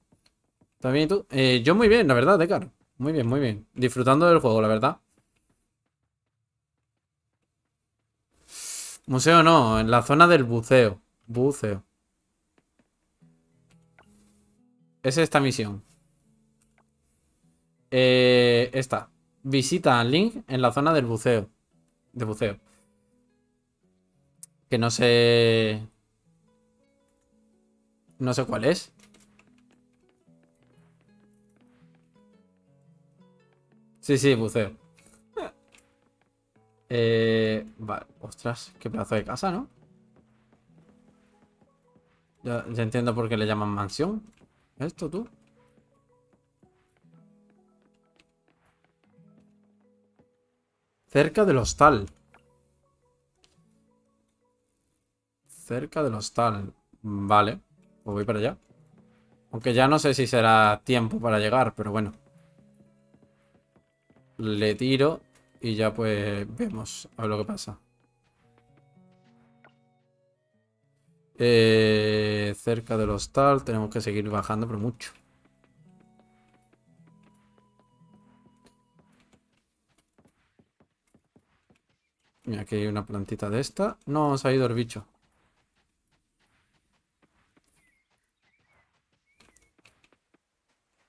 ¿También tú? Eh, yo muy bien, la verdad, Decar. Muy bien, muy bien. Disfrutando del juego, la verdad. Museo no, en la zona del buceo. Buceo. Es esta misión. Eh, esta. Visita a Link en la zona del buceo. De buceo. Que no sé... No sé cuál es. Sí, sí, buceo. Eh, vale, ostras, qué plazo de casa, ¿no? ya entiendo por qué le llaman mansión. ¿Esto tú? Cerca del hostal. Cerca del hostal. Vale. Pues voy para allá. Aunque ya no sé si será tiempo para llegar, pero bueno. Le tiro y ya pues vemos a ver lo que pasa. Eh, cerca del hostal. Tenemos que seguir bajando, pero mucho. Mira, aquí hay una plantita de esta. No, se ha ido el bicho.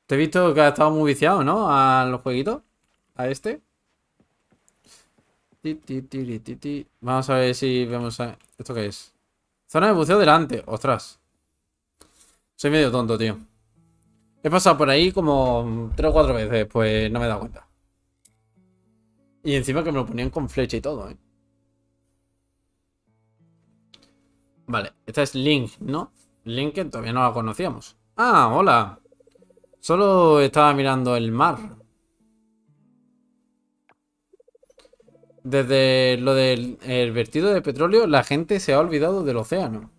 Te he visto que ha estado muy viciado, ¿no? A los jueguitos. A este. Vamos a ver si vemos ¿Esto qué es? Zona de buceo delante. Ostras. Soy medio tonto, tío. He pasado por ahí como tres o cuatro veces, pues no me he dado cuenta. Y encima que me lo ponían con flecha y todo, ¿eh? Vale, esta es Link, ¿no? Link que todavía no la conocíamos. Ah, hola. Solo estaba mirando el mar. Desde lo del vertido de petróleo, la gente se ha olvidado del océano.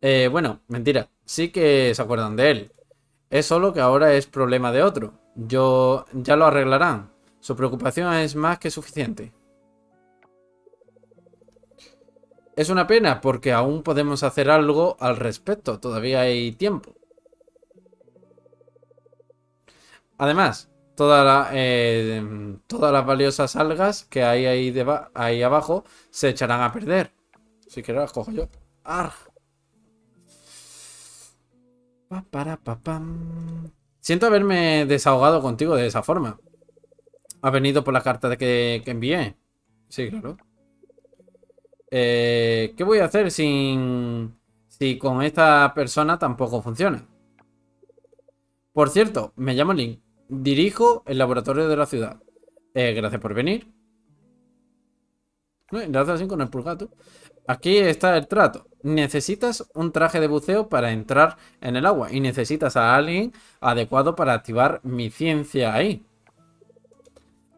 Eh, bueno, mentira, sí que se acuerdan de él. Es solo que ahora es problema de otro. Yo ya lo arreglarán. Su preocupación es más que suficiente. Es una pena porque aún podemos hacer algo al respecto. Todavía hay tiempo. Además, eh, todas las valiosas algas que hay ahí, ahí abajo se echarán a perder. Si quieres las cojo yo. Siento haberme desahogado contigo de esa forma. ha venido por la carta de que, envié? Sí, claro. Eh, ¿Qué voy a hacer sin, si con esta persona tampoco funciona? Por cierto, me llamo Link. Dirijo el laboratorio de la ciudad. Eh, gracias por venir. Gracias con el pulgato. Aquí está el trato. Necesitas un traje de buceo para entrar en el agua y necesitas a alguien adecuado para activar mi ciencia ahí.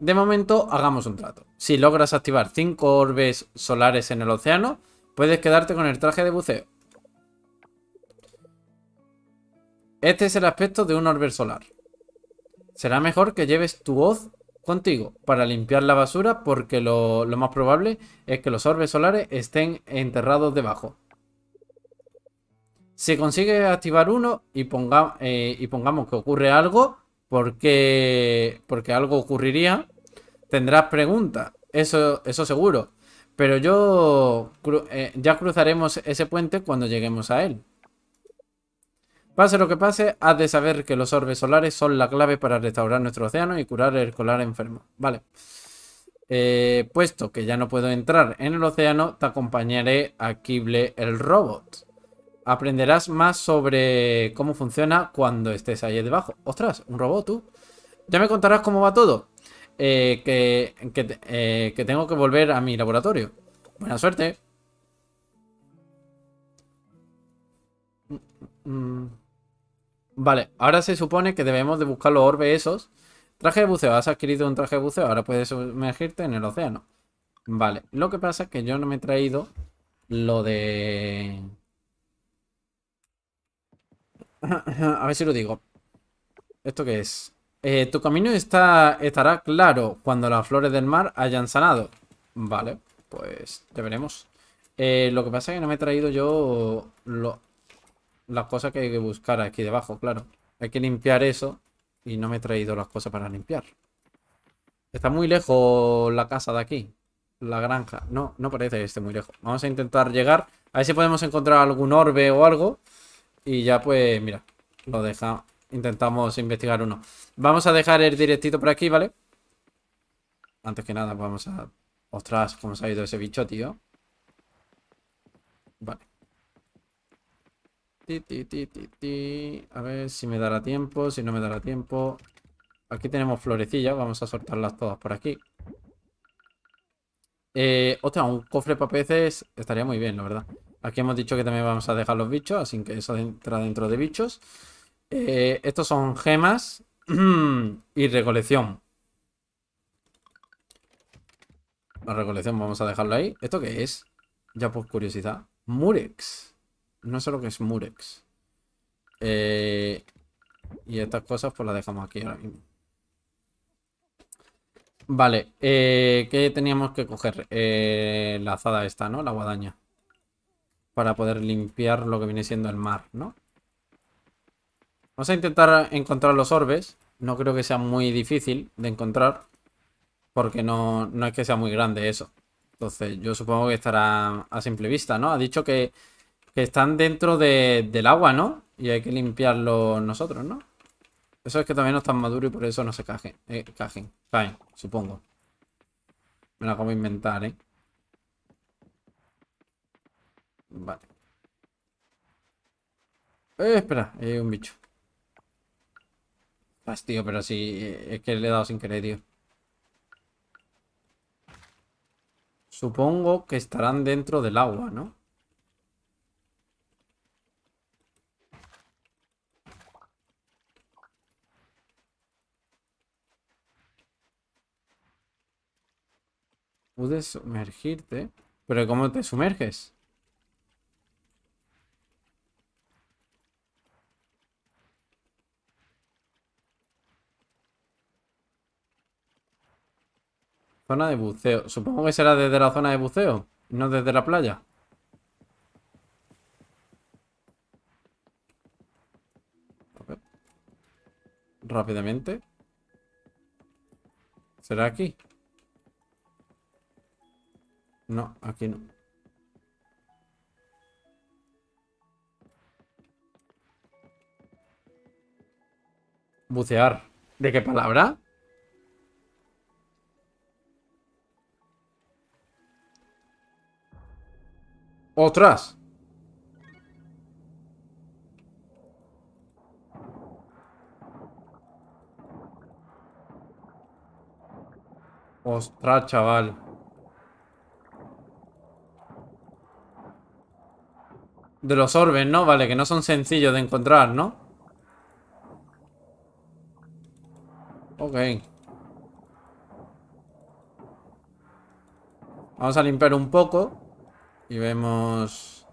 De momento, hagamos un trato. Si logras activar 5 orbes solares en el océano, puedes quedarte con el traje de buceo. Este es el aspecto de un orbe solar. Será mejor que lleves tu voz contigo para limpiar la basura porque lo, más probable es que los orbes solares estén enterrados debajo. Si consigues activar uno y, eh, pongamos que ocurre algo, porque, porque algo ocurriría, tendrás preguntas, eso, eso seguro. Pero yo eh, ya cruzaremos ese puente cuando lleguemos a él. Pase lo que pase, has de saber que los orbes solares son la clave para restaurar nuestro océano y curar el colar enfermo. Vale. Eh, puesto que ya no puedo entrar en el océano, te acompañaré a Kible el robot. Aprenderás más sobre cómo funciona cuando estés ahí debajo. Ostras, un robot tú. Ya me contarás cómo va todo. Eh, eh, que, tengo que volver a mi laboratorio. Buena suerte. Mm, mm, mm. Vale, ahora se supone que debemos de buscar los orbes esos. Traje de buceo, has adquirido un traje de buceo, ahora puedes sumergirte en el océano. Vale, lo que pasa es que yo no me he traído lo de... A ver si lo digo. ¿Esto qué es? Eh, tu camino está, estará claro cuando las flores del mar hayan sanado. Vale, pues ya veremos. Eh, lo que pasa es que no me he traído yo lo, las cosas que hay que buscar aquí debajo, claro. Hay que limpiar eso y no me he traído las cosas para limpiar. Está muy lejos la casa de aquí. La granja. No, no parece que esté muy lejos. Vamos a intentar llegar. A ver si podemos encontrar algún orbe o algo. Y ya pues, mira, lo dejamos. Intentamos investigar uno. Vamos a dejar el directito por aquí, ¿vale? Antes que nada, vamos a... Ostras, cómo se ha ido ese bicho, tío. Vale a ver si me dará tiempo, si no me dará tiempo. Aquí tenemos florecillas, vamos a soltarlas todas por aquí. Eh, o sea, un cofre para peces estaría muy bien, la verdad. Aquí hemos dicho que también vamos a dejar los bichos, así que eso entra dentro de bichos. Eh, estos son gemas y recolección. La recolección vamos a dejarlo ahí. ¿Esto qué es? Ya por curiosidad. Murex. No sé lo que es Murex. Eh, y estas cosas pues las dejamos aquí ahora mismo. Vale, eh, ¿qué teníamos que coger? Eh, la azada esta, ¿no? La guadaña. Para poder limpiar lo que viene siendo el mar, ¿no? Vamos a intentar encontrar los orbes. No creo que sea muy difícil de encontrar. Porque no, no es que sea muy grande eso. Entonces, yo supongo que estará a simple vista, ¿no? Ha dicho que que están dentro del agua, ¿no? Y hay que limpiarlo nosotros, ¿no? Eso es que también no están maduros y por eso no se cajen. Eh, cajen. Caen, supongo. Me lo acabo de inventar, ¿eh? Vale. Eh, espera, hay un bicho. Bastido, pero sí, eh, es que le he dado sin querer, tío. Supongo que estarán dentro del agua, ¿no? Pude sumergirte. Pero ¿cómo te sumerges? Zona de buceo. Supongo que será desde la zona de buceo, no desde la playa. Rápidamente. ¿Será aquí? No, aquí no. Bucear. ¿De qué palabra? ¡Otras! ¡Ostras, chaval! De los orbes, ¿no? Vale, que no son sencillos de encontrar, ¿no? Ok. Vamos a limpiar un poco. Y vemos...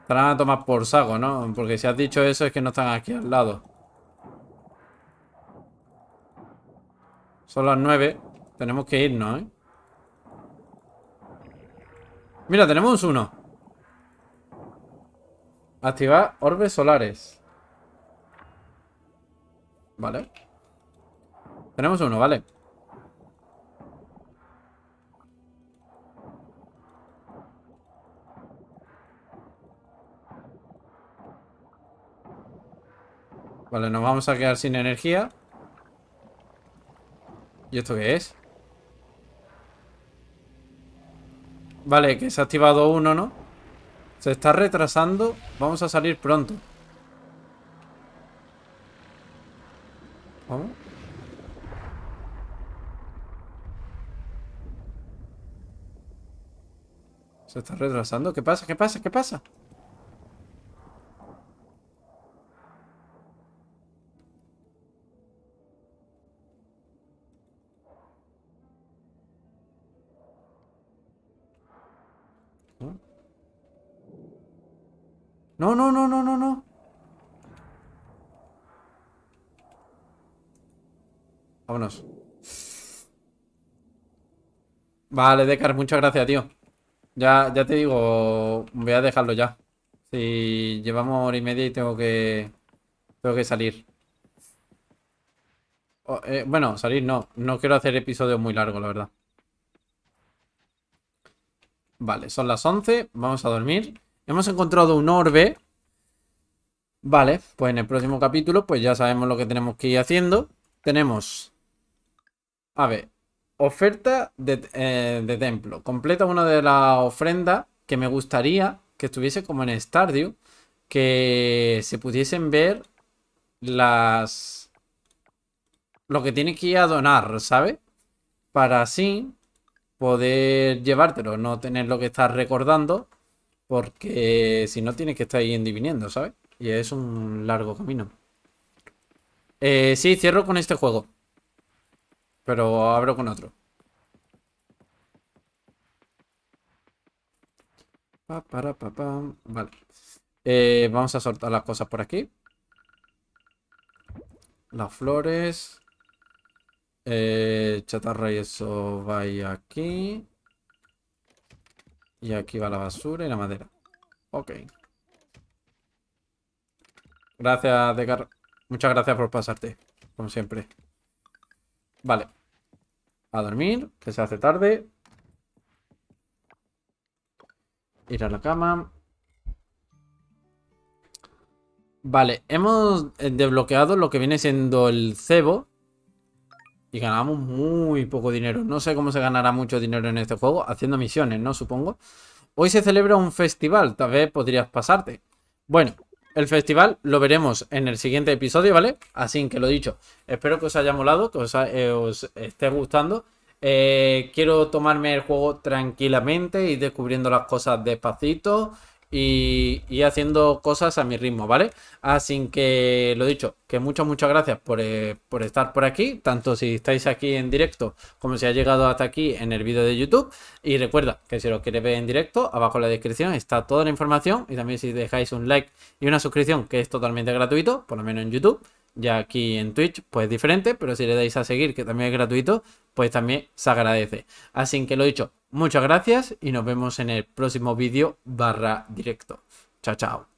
Estarán a tomar por saco, ¿no? Porque si has dicho eso es que no están aquí al lado. Son las nueve Tenemos que irnos, ¿eh? Mira, tenemos uno. Activar orbes solares. Vale. Tenemos uno, vale. Vale, nos vamos a quedar sin energía. ¿Y esto qué es? Vale, que se ha activado uno, ¿no? Se está retrasando. Vamos a salir pronto. ¿Vamos? Se está retrasando. ¿Qué pasa? ¿Qué pasa? ¿Qué pasa? Vale, Decar, muchas gracias, tío. Ya, ya te digo, voy a dejarlo ya. Si llevamos hora y media y tengo que. Tengo que salir. Eh, bueno, salir no. No quiero hacer episodios muy largos, la verdad. Vale, son las 11. Vamos a dormir. Hemos encontrado un orbe. Vale, pues en el próximo capítulo, pues ya sabemos lo que tenemos que ir haciendo. Tenemos. A ver, Oferta de, eh, templo. Completa una de las ofrendas que me gustaría que estuviese como en Stardew. Que se pudiesen ver las... Lo que tienes que ir a donar, ¿sabes? Para así poder llevártelo, no tener lo que estás recordando. Porque si no tienes que estar ahí y ¿sabes? Y es un largo camino. Eh, sí, cierro con este juego. Pero abro con otro. Pa, pa, Vale. Eh, vamos a soltar las cosas por aquí. Las flores. Eh, chatarra y eso va aquí. Y aquí va la basura y la madera. Ok. Gracias, Degar. Muchas gracias por pasarte, como siempre. Vale. A dormir, que se hace tarde. Ir a la cama. Vale, hemos eh, desbloqueado lo que viene siendo el cebo. Y ganamos muy poco dinero. No sé cómo se ganará mucho dinero en este juego. Haciendo misiones, ¿no? Supongo. Hoy se celebra un festival. Tal vez podrías pasarte. Bueno, el festival lo veremos en el siguiente episodio, ¿vale? Así que lo dicho, espero que os haya molado, que os, eh, esté gustando. Eh, quiero tomarme el juego tranquilamente, y descubriendo las cosas despacito y, haciendo cosas a mi ritmo, ¿vale? Así que lo dicho, que muchas, muchas gracias por, eh, por estar por aquí, tanto si estáis aquí en directo como si ha llegado hasta aquí en el vídeo de YouTube. Y recuerda que si lo quieres ver en directo, abajo en la descripción está toda la información y también si dejáis un like y una suscripción que es totalmente gratuito, por lo menos en YouTube. Ya aquí en Twitch, pues diferente, pero si le dais a seguir, que también es gratuito, pues también se agradece. Así que lo dicho, Muchas gracias y nos vemos en el próximo vídeo barra directo. Chao, chao.